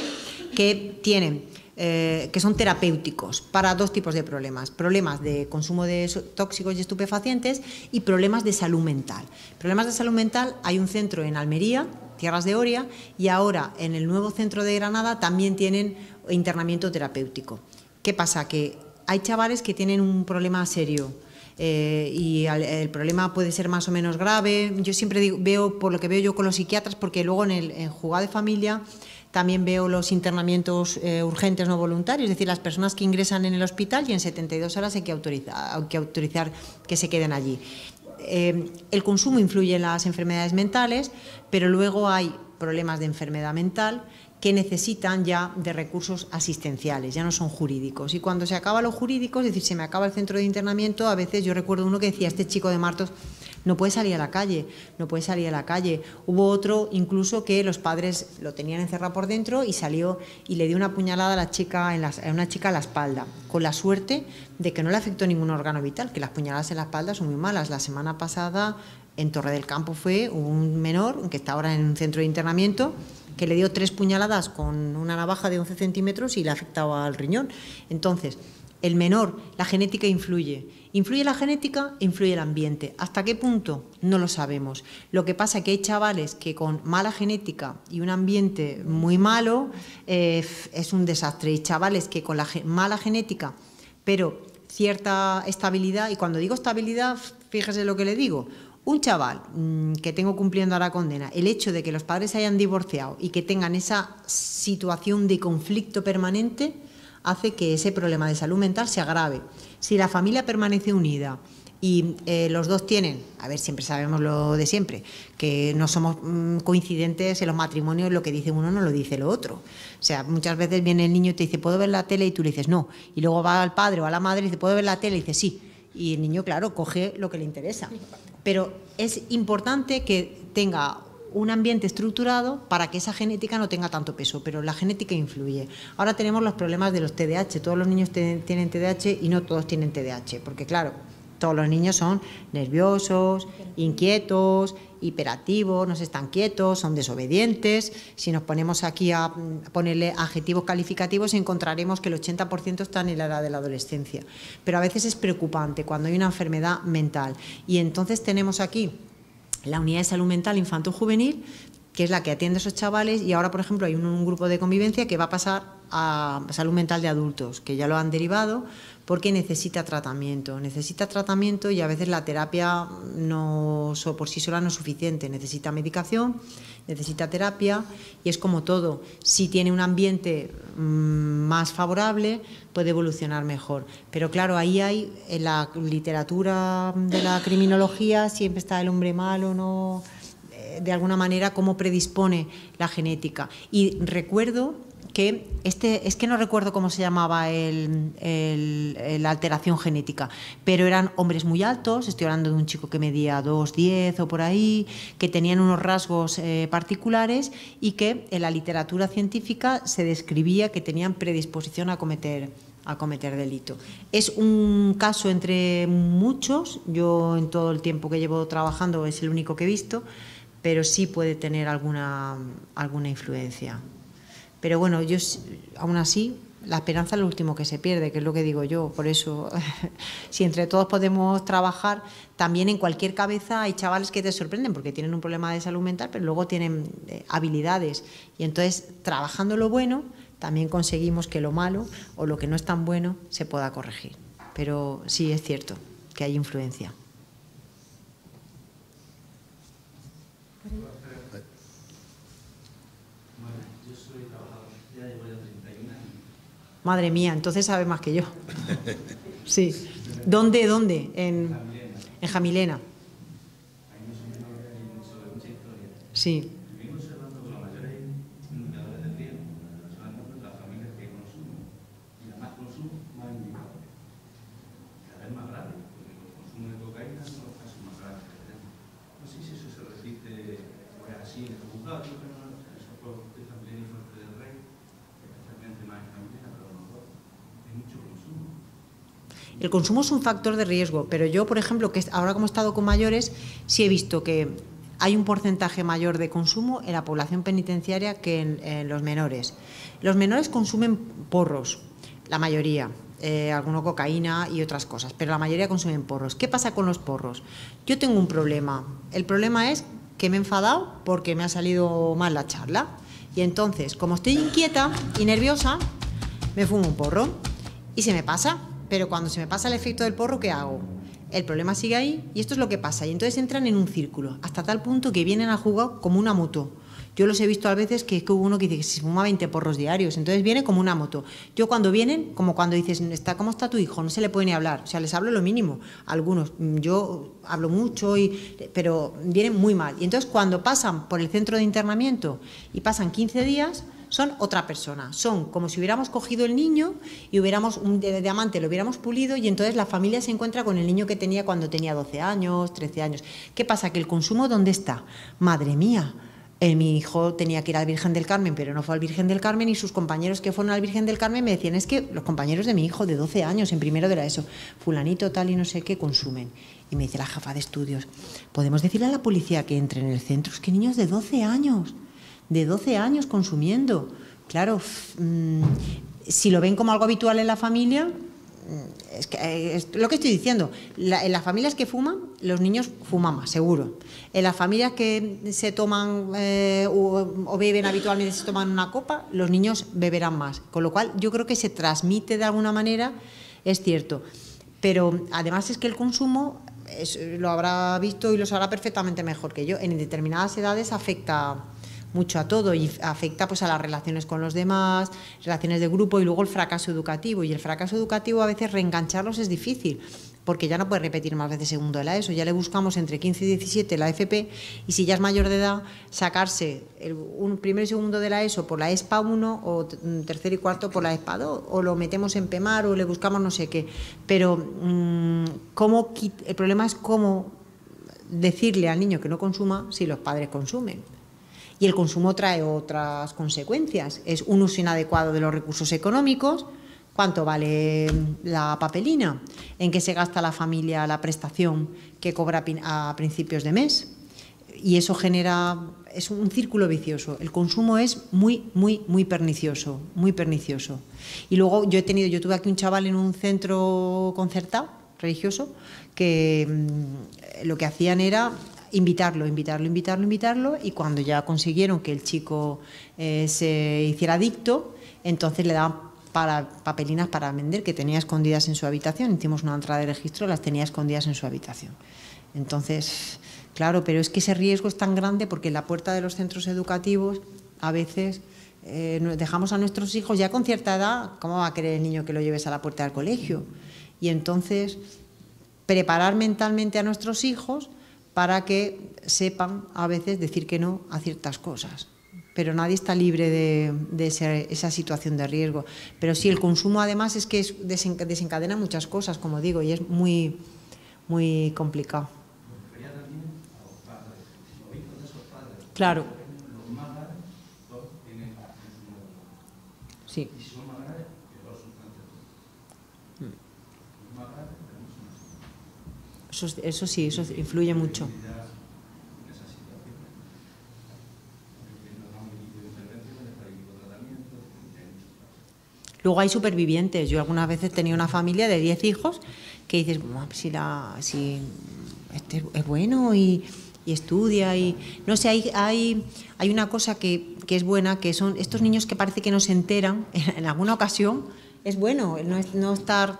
que tienen eh, que son terapéuticos para dos tipos de problemas. Problemas de consumo de tóxicos y estupefacientes y problemas de salud mental. Problemas de salud mental hay un centro en Almería, Tierras de Oria, y ahora en el nuevo centro de Granada también tienen internamiento terapéutico. ¿Qué pasa? Que hay chavales que tienen un problema serio. Eh, y el problema puede ser más o menos grave. Yo siempre veo, por lo que veo yo con los psiquiatras, porque luego en el jugada de familia también veo los internamientos eh, urgentes no voluntarios, es decir, las personas que ingresan en el hospital y en 72 horas hay que autorizar, que, autorizar que se queden allí. Eh, el consumo influye en las enfermedades mentales, pero luego hay problemas de enfermedad mental que necesitan ya de recursos asistenciales, ya no son jurídicos. Y cuando se acaba lo jurídico, es decir, se me acaba el centro de internamiento, a veces yo recuerdo uno que decía, este chico de Martos no puede salir a la calle, no puede salir a la calle. Hubo otro incluso que los padres lo tenían encerrado por dentro y salió y le dio una puñalada a, la chica en una chica a la espalda, con la suerte de que no le afectó ningún órgano vital, que las puñaladas en la espalda son muy malas. La semana pasada en Torre del Campo fue un menor, que está ahora en un centro de internamiento, que le dio tres puñaladas con una navaja de 11 centímetros y le afectaba al riñón. Entonces, el menor, la genética influye. ¿Influye la genética? Influye el ambiente. ¿Hasta qué punto? No lo sabemos. Lo que pasa es que hay chavales que con mala genética y un ambiente muy malo eh, es un desastre. Y chavales que con la mala genética, pero cierta estabilidad, y cuando digo estabilidad, fíjese lo que le digo, un chaval mm, que tengo cumpliendo ahora condena, el hecho de que los padres hayan divorciado y que tengan esa situación de conflicto permanente hace que ese problema de salud mental se agrave. Si la familia permanece unida y eh, los dos tienen, a ver, siempre sabemos lo de siempre, que no somos mm, coincidentes en los matrimonios, lo que dice uno no lo dice lo otro. O sea, muchas veces viene el niño y te dice, ¿puedo ver la tele? Y tú le dices, no. Y luego va al padre o a la madre y dice, ¿puedo ver la tele? Y dice, sí. Y el niño, claro, coge lo que le interesa. Pero es importante que tenga un ambiente estructurado para que esa genética no tenga tanto peso, pero la genética influye. Ahora tenemos los problemas de los TDAH, todos los niños tienen TDAH y no todos tienen TDAH, porque claro, todos los niños son nerviosos, inquietos, hiperativos, no están quietos, son desobedientes. Si nos ponemos aquí a mm, ponerle adjetivos calificativos, encontraremos que el 80% están en la edad de la adolescencia. Pero a veces es preocupante cuando hay una enfermedad mental. Y entonces tenemos aquí la unidad de salud mental infanto-juvenil, que es la que atiende a esos chavales, y ahora, por ejemplo, hay un, grupo de convivencia que va a pasar a salud mental de adultos, que ya lo han derivado, porque necesita tratamiento. Necesita tratamiento y a veces la terapia no, por sí sola no es suficiente. Necesita medicación, necesita terapia y es como todo. Si tiene un ambiente mm, más favorable, puede evolucionar mejor. Pero claro, ahí hay, en la literatura de la criminología siempre está el hombre malo, no eh, de alguna manera cómo predispone la genética. Y recuerdo que este, es que no recuerdo cómo se llamaba la alteración genética, pero eran hombres muy altos, estoy hablando de un chico que medía 2,10 o por ahí, que tenían unos rasgos eh, particulares y que en la literatura científica se describía que tenían predisposición a cometer a cometer delito. Es un caso entre muchos, yo en todo el tiempo que llevo trabajando es el único que he visto, pero sí puede tener alguna, alguna influencia. Pero bueno, yo aún así la esperanza es lo último que se pierde, que es lo que digo yo. Por eso, si entre todos podemos trabajar, también en cualquier cabeza hay chavales que te sorprenden porque tienen un problema de salud mental, pero luego tienen eh, habilidades. Y entonces, trabajando lo bueno, también conseguimos que lo malo o lo que no es tan bueno se pueda corregir. Pero sí es cierto que hay influencia. Madre mía, entonces sabe más que yo. Sí. ¿Dónde, dónde? En, en Jamilena. Sí. El consumo es un factor de riesgo, pero yo, por ejemplo, que ahora como he estado con mayores, sí he visto que hay un porcentaje mayor de consumo en la población penitenciaria que en, los menores. Los menores consumen porros, la mayoría. Eh, alguna cocaína y otras cosas, pero la mayoría consumen porros. ¿Qué pasa con los porros? Yo tengo un problema. El problema es que me he enfadado porque me ha salido mal la charla. Y entonces, como estoy inquieta y nerviosa, me fumo un porro y se me pasa pero cuando se me pasa el efecto del porro, ¿qué hago? El problema sigue ahí y esto es lo que pasa. Y entonces entran en un círculo, hasta tal punto que vienen a jugar como una moto. Yo los he visto a veces que, que hubo uno que dice que se fuma 20 porros diarios, entonces viene como una moto. Yo cuando vienen, como cuando dices, está, ¿cómo está tu hijo? No se le puede ni hablar, o sea, les hablo lo mínimo. Algunos, mm, yo hablo mucho, y, pero vienen muy mal. Y entonces cuando pasan por el centro de internamiento y pasan 15 días, son otra persona. Son como si hubiéramos cogido el niño y hubiéramos un de diamante, lo hubiéramos pulido y entonces la familia se encuentra con el niño que tenía cuando tenía 12 años, 13 años. ¿Qué pasa? ¿Que el consumo dónde está? Madre mía. Eh, mi hijo tenía que ir al Virgen del Carmen, pero no fue al Virgen del Carmen y sus compañeros que fueron al Virgen del Carmen me decían, es que los compañeros de mi hijo de 12 años, en primero de ESO, fulanito tal y no sé qué, consumen. Y me dice la jefa de estudios, podemos decirle a la policía que entre en el centro, es que niños de 12 años de 12 años consumiendo. Claro, mm, si lo ven como algo habitual en la familia, mm, eh, es, lo que estoy diciendo. en las familias que fuman, los niños fuman más, seguro. En las familias que se toman eh, o, beben habitualmente, se toman una copa, los niños beberán más. Con lo cual, yo creo que se transmite de alguna manera, es cierto. Pero además es que el consumo lo habrá visto y lo sabrá perfectamente mejor que yo. En determinadas edades afecta mucho a todo y afecta pues a las relaciones con los demás, relaciones de grupo y luego el fracaso educativo. Y el fracaso educativo a veces reengancharlos es difícil porque ya no puede repetir más veces segundo de la ESO, ya le buscamos entre 15 y 17 la FP y si ya es mayor de edad, sacarse un primer y segundo de la ESO por la ESPA 1 o mm, tercer y cuarto por la ESPA 2 o lo metemos en PEMAR o le buscamos no sé qué, pero mm, el problema es cómo decirle al niño que no consuma si los padres consumen. Y el consumo trae otras consecuencias. Es un uso inadecuado de los recursos económicos. ¿Cuánto vale la papelina? ¿En qué se gasta la familia la prestación que cobra a principios de mes? Y eso genera, es un círculo vicioso. El consumo es muy, muy, muy pernicioso, muy pernicioso. Y luego yo he tenido, yo tuve aquí un chaval en un centro concertado religioso que mm, lo que hacían era invitarlo, invitarlo, invitarlo, invitarlo, y cuando ya consiguieron que el chico eh, se hiciera adicto, entonces le daban papelinas para vender que tenía escondidas en su habitación. Hicimos una entrada de registro, las tenía escondidas en su habitación. Entonces, claro, pero es que ese riesgo es tan grande porque en la puerta de los centros educativos a veces eh, dejamos a nuestros hijos ya con cierta edad, ¿cómo va a querer el niño que lo lleves a la puerta del colegio? Y entonces, preparar mentalmente a nuestros hijos para que sepan a veces decir que no a ciertas cosas. Pero nadie está libre de, de esa situación de riesgo. Pero sí, el consumo además es que desencadena muchas cosas, como digo, y es muy, muy complicado. Claro. Eso, eso sí, eso influye mucho. Luego hay supervivientes. Yo algunas veces tenía una familia de 10 hijos que dices, pues si, la, si este es bueno y, estudia y... No sé, hay, hay, una cosa que, es buena, que son estos niños que parece que no se enteran, en, alguna ocasión, es bueno no estar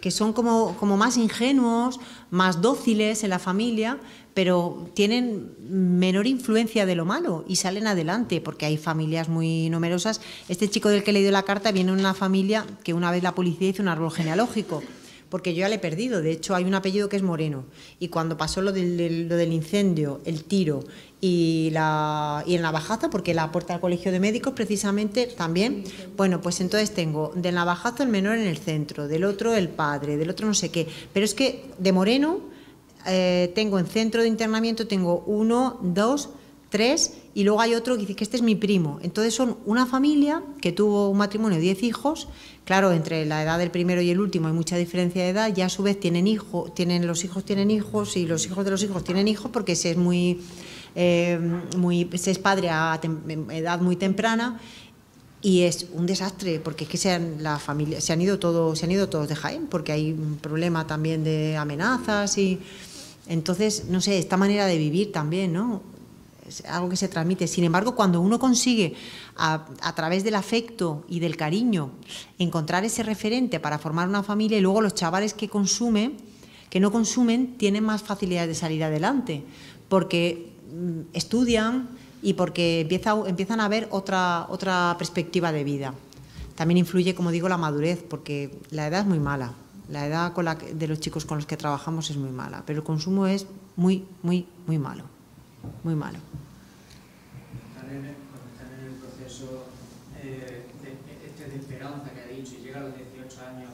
que son como, como más ingenuos, más dóciles en la familia, pero tienen menor influencia de lo malo y salen adelante, porque hay familias muy numerosas. Este chico del que he dio la carta viene de una familia que una vez la policía hizo un árbol genealógico porque yo ya le he perdido. De hecho, hay un apellido que es Moreno. Y cuando pasó lo del, lo del incendio, el tiro y, la, y en la bajaza, porque la puerta del colegio de médicos precisamente también, bueno, pues entonces tengo la navajazo el menor en el centro, del otro el padre, del otro no sé qué. Pero es que de Moreno eh, tengo en centro de internamiento, tengo uno, dos, tres, y luego hay otro que dice que este es mi primo. Entonces son una familia que tuvo un matrimonio de diez hijos, claro, entre la edad del primero y el último hay mucha diferencia de edad, y a su vez tienen hijos, tienen, los hijos tienen hijos y los hijos de los hijos tienen hijos porque se es muy, eh, muy es padre a edad muy temprana y es un desastre porque es que se han, la familia, se han ido todos se han ido todos de Jaén porque hay un problema también de amenazas y entonces no sé esta manera de vivir también no es algo que se transmite. Sin embargo, cuando uno consigue, a, través del afecto y del cariño, encontrar ese referente para formar una familia y luego los chavales que consumen, que no consumen, tienen más facilidad de salir adelante, porque mm, estudian y porque empiezan a ver otra, otra perspectiva de vida. También influye, como digo, la madurez, porque la edad es muy mala. La edad con la de los chicos con los que trabajamos es muy mala, pero el consumo es muy, muy, muy malo muy malo. cuando están en el proceso eh, de, este de esperanza que ha dicho y llega a los 18 años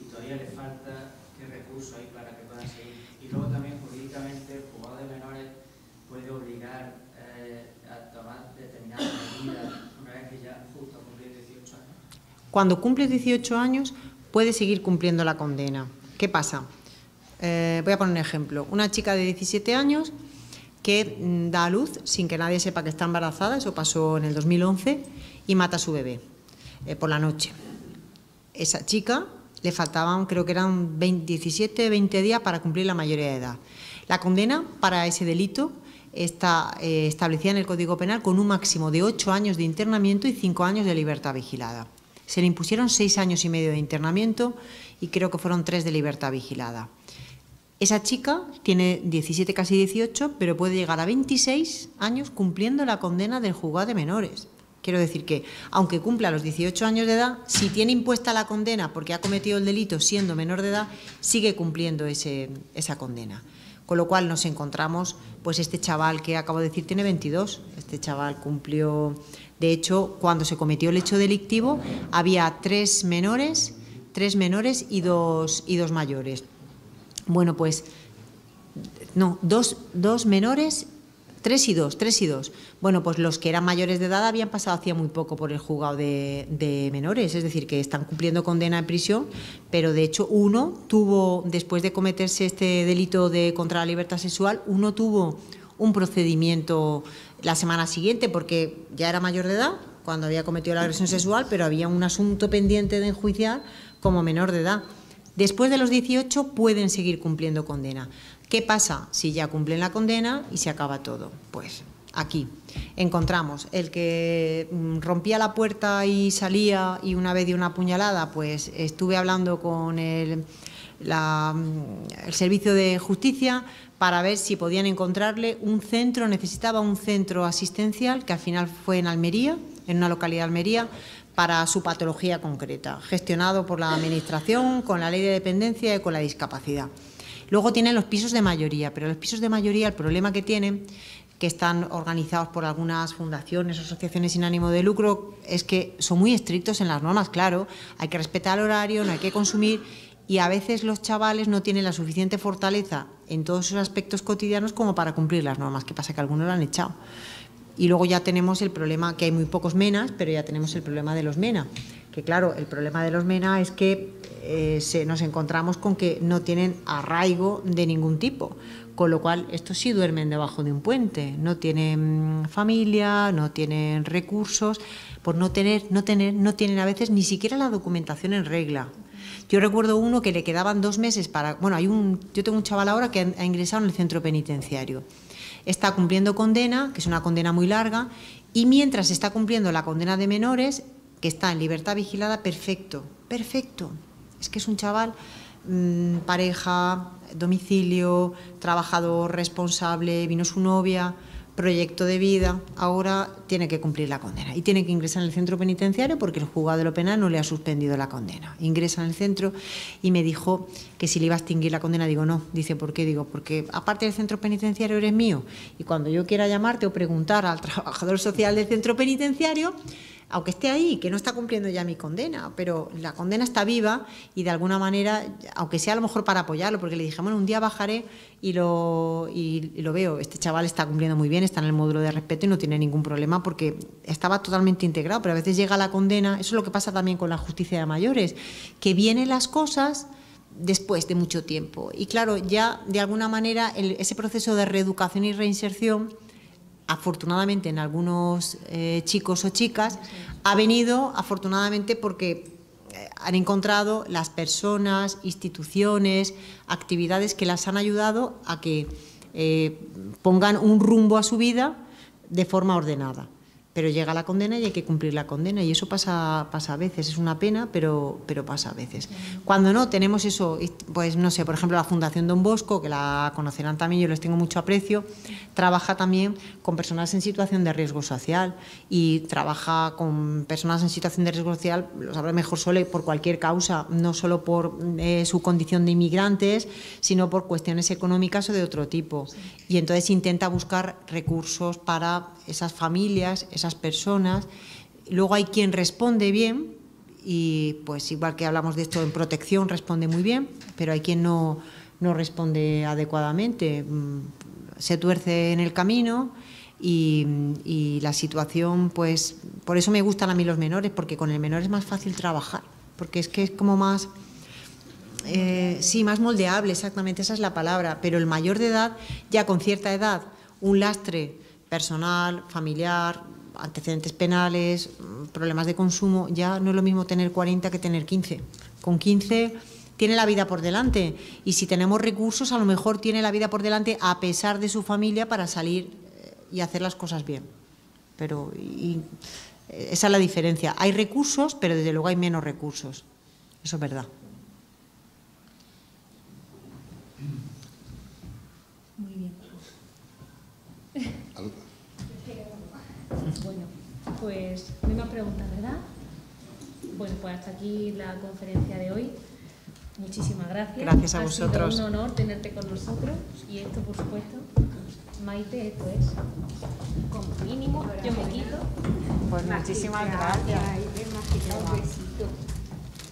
y todavía le falta qué recursos hay para que puedan seguir. Y luego también jurídicamente el juzgado de menores puede obligar eh, a tomar determinadas medidas una vez que ya justo cumple 18 años. Cuando cumple 18 años puede seguir cumpliendo la condena. ¿Qué pasa? Eh, voy a poner un ejemplo. Una chica de 17 años que da a luz sin que nadie sepa que está embarazada, eso pasó en el 2011, y mata a su bebé eh, por la noche. Esa chica le faltaban, creo que eran 27, 17, 20 días para cumplir la mayoría de edad. La condena para ese delito está eh, establecida en el Código Penal con un máximo de 8 años de internamiento y 5 años de libertad vigilada. Se le impusieron 6 años y medio de internamiento y creo que fueron 3 de libertad vigilada. Esa chica tiene 17, casi 18, pero puede llegar a 26 años cumpliendo la condena del juzgado de menores. Quiero decir que, aunque cumpla los 18 años de edad, si tiene impuesta la condena porque ha cometido el delito siendo menor de edad, sigue cumpliendo ese, esa condena. Con lo cual nos encontramos, pues este chaval que acabo de decir tiene 22, este chaval cumplió, de hecho, cuando se cometió el hecho delictivo, había tres menores, tres menores y dos, y dos mayores. Bueno, pues no, dos, dos menores Tres y dos, tres y dos. Bueno, pues los que eran mayores de edad habían pasado hacía muy poco por el juzgado de, menores, es decir, que están cumpliendo condena en prisión, pero de hecho uno tuvo, después de cometerse este delito de contra la libertad sexual, uno tuvo un procedimiento la semana siguiente porque ya era mayor de edad cuando había cometido la agresión sexual, pero había un asunto pendiente de enjuiciar como menor de edad. Después de los 18 pueden seguir cumpliendo condena. ¿Qué pasa si ya cumplen la condena y se acaba todo? Pues aquí encontramos el que mm, rompía la puerta y salía y una vez dio una puñalada, pues estuve hablando con el, mm, el servicio de justicia para ver si podían encontrarle un centro, necesitaba un centro asistencial, que al final fue en Almería, en una localidad de Almería, para su patología concreta, gestionado por la Administración, con la Ley de Dependencia y con la discapacidad. Luego tienen los pisos de mayoría, pero los pisos de mayoría el problema que tienen, que están organizados por algunas fundaciones o asociaciones sin ánimo de lucro, es que son muy estrictos en las normas, claro, hay que respetar el horario, no hay que consumir y a veces los chavales no tienen la suficiente fortaleza en todos sus aspectos cotidianos como para cumplir las normas, que pasa que algunos lo han echado. Y luego ya tenemos el problema, que hay muy pocos menas, pero ya tenemos el problema de los mena. Que claro, el problema de los mena es que eh, se, nos encontramos con que no tienen arraigo de ningún tipo. Con lo cual, estos sí duermen debajo de un puente. No tienen familia, no tienen recursos. Por no tener, no tener, no tienen a veces ni siquiera la documentación en regla. Yo recuerdo uno que le quedaban dos meses para. Bueno, hay un. Yo tengo un chaval ahora que ha ingresado en el centro penitenciario está cumpliendo condena, que es una condena muy larga, y mientras está cumpliendo la condena de menores, que está en libertad vigilada, perfecto, perfecto. Es que es un chaval mm, pareja, domicilio, trabajador, responsable, vino su novia proyecto de vida, ahora tiene que cumplir la condena y tiene que ingresar en el centro penitenciario porque el juzgado de lo penal no le ha suspendido la condena. Ingresa en el centro y me dijo que si le iba a extinguir la condena, digo no. Dice, ¿por qué? Digo, porque aparte del centro penitenciario eres mío y cuando yo quiera llamarte o preguntar al trabajador social del centro penitenciario, aunque esté ahí, que no está cumpliendo ya mi condena, pero la condena está viva y de alguna manera, aunque sea a lo mejor para apoyarlo, porque le dije, bueno, un día bajaré y lo, veo, este chaval está cumpliendo muy bien, está en el módulo de respeto y no tiene ningún problema porque estaba totalmente integrado, pero a veces llega la condena, eso es lo que pasa también con la justicia de mayores, que vienen las cosas después de mucho tiempo. Y claro, ya de alguna manera ese proceso de reeducación y reinserción afortunadamente en algunos eh, chicos o chicas, ha venido afortunadamente porque eh, han encontrado las personas, instituciones, actividades que las han ayudado a que eh, pongan un rumbo a su vida de forma ordenada pero llega la condena y hay que cumplir la condena y eso pasa pasa a veces es una pena pero pero pasa a veces cuando no tenemos eso pues no sé por ejemplo la fundación Don Bosco que la conocerán también yo les tengo mucho aprecio trabaja también con personas en situación de riesgo social y trabaja con personas en situación de riesgo social lo sabrá mejor Sole por cualquier causa no solo por eh, su condición de inmigrantes sino por cuestiones económicas o de otro tipo y entonces intenta buscar recursos para esas familias personas. Luego hay quien responde bien, y pues igual que hablamos de esto en protección, responde muy bien, pero hay quien no, responde adecuadamente, mm, se tuerce en el camino. Y, la situación, pues, por eso me gustan a mí los menores, porque con el menor es más fácil trabajar, porque es que es como más, eh, sí, más moldeable, exactamente, esa es la palabra, pero el mayor de edad, ya con cierta edad, un lastre personal, familiar, antecedentes penales, mm, problemas de consumo, ya no es lo mismo tener 40 que tener 15. Con 15 tiene la vida por delante y si tenemos recursos a lo mejor tiene la vida por delante a pesar de su familia para salir eh, y hacer las cosas bien. Pero eh, esa es la diferencia. Hay recursos, pero desde luego hay menos recursos. Eso es verdad. Bueno, pues no hay más preguntas, ¿verdad? Bueno, pues hasta aquí la conferencia de hoy. Muchísimas gracias. Gracias a ha vosotros. Sido un honor tenerte con nosotros y esto, por supuesto, Maite, esto es como mínimo, yo me quito. Pues muchísimas gracias. Un besito.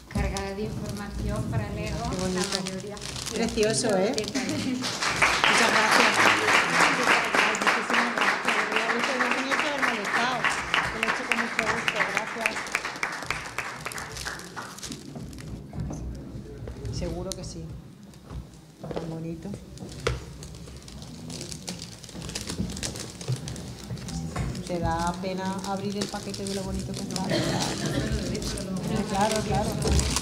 Cargada de información para ego, la mayoría. Precioso, ¿eh? Muchas gracias. pena abrir el paquete de lo bonito que está. Claro, claro.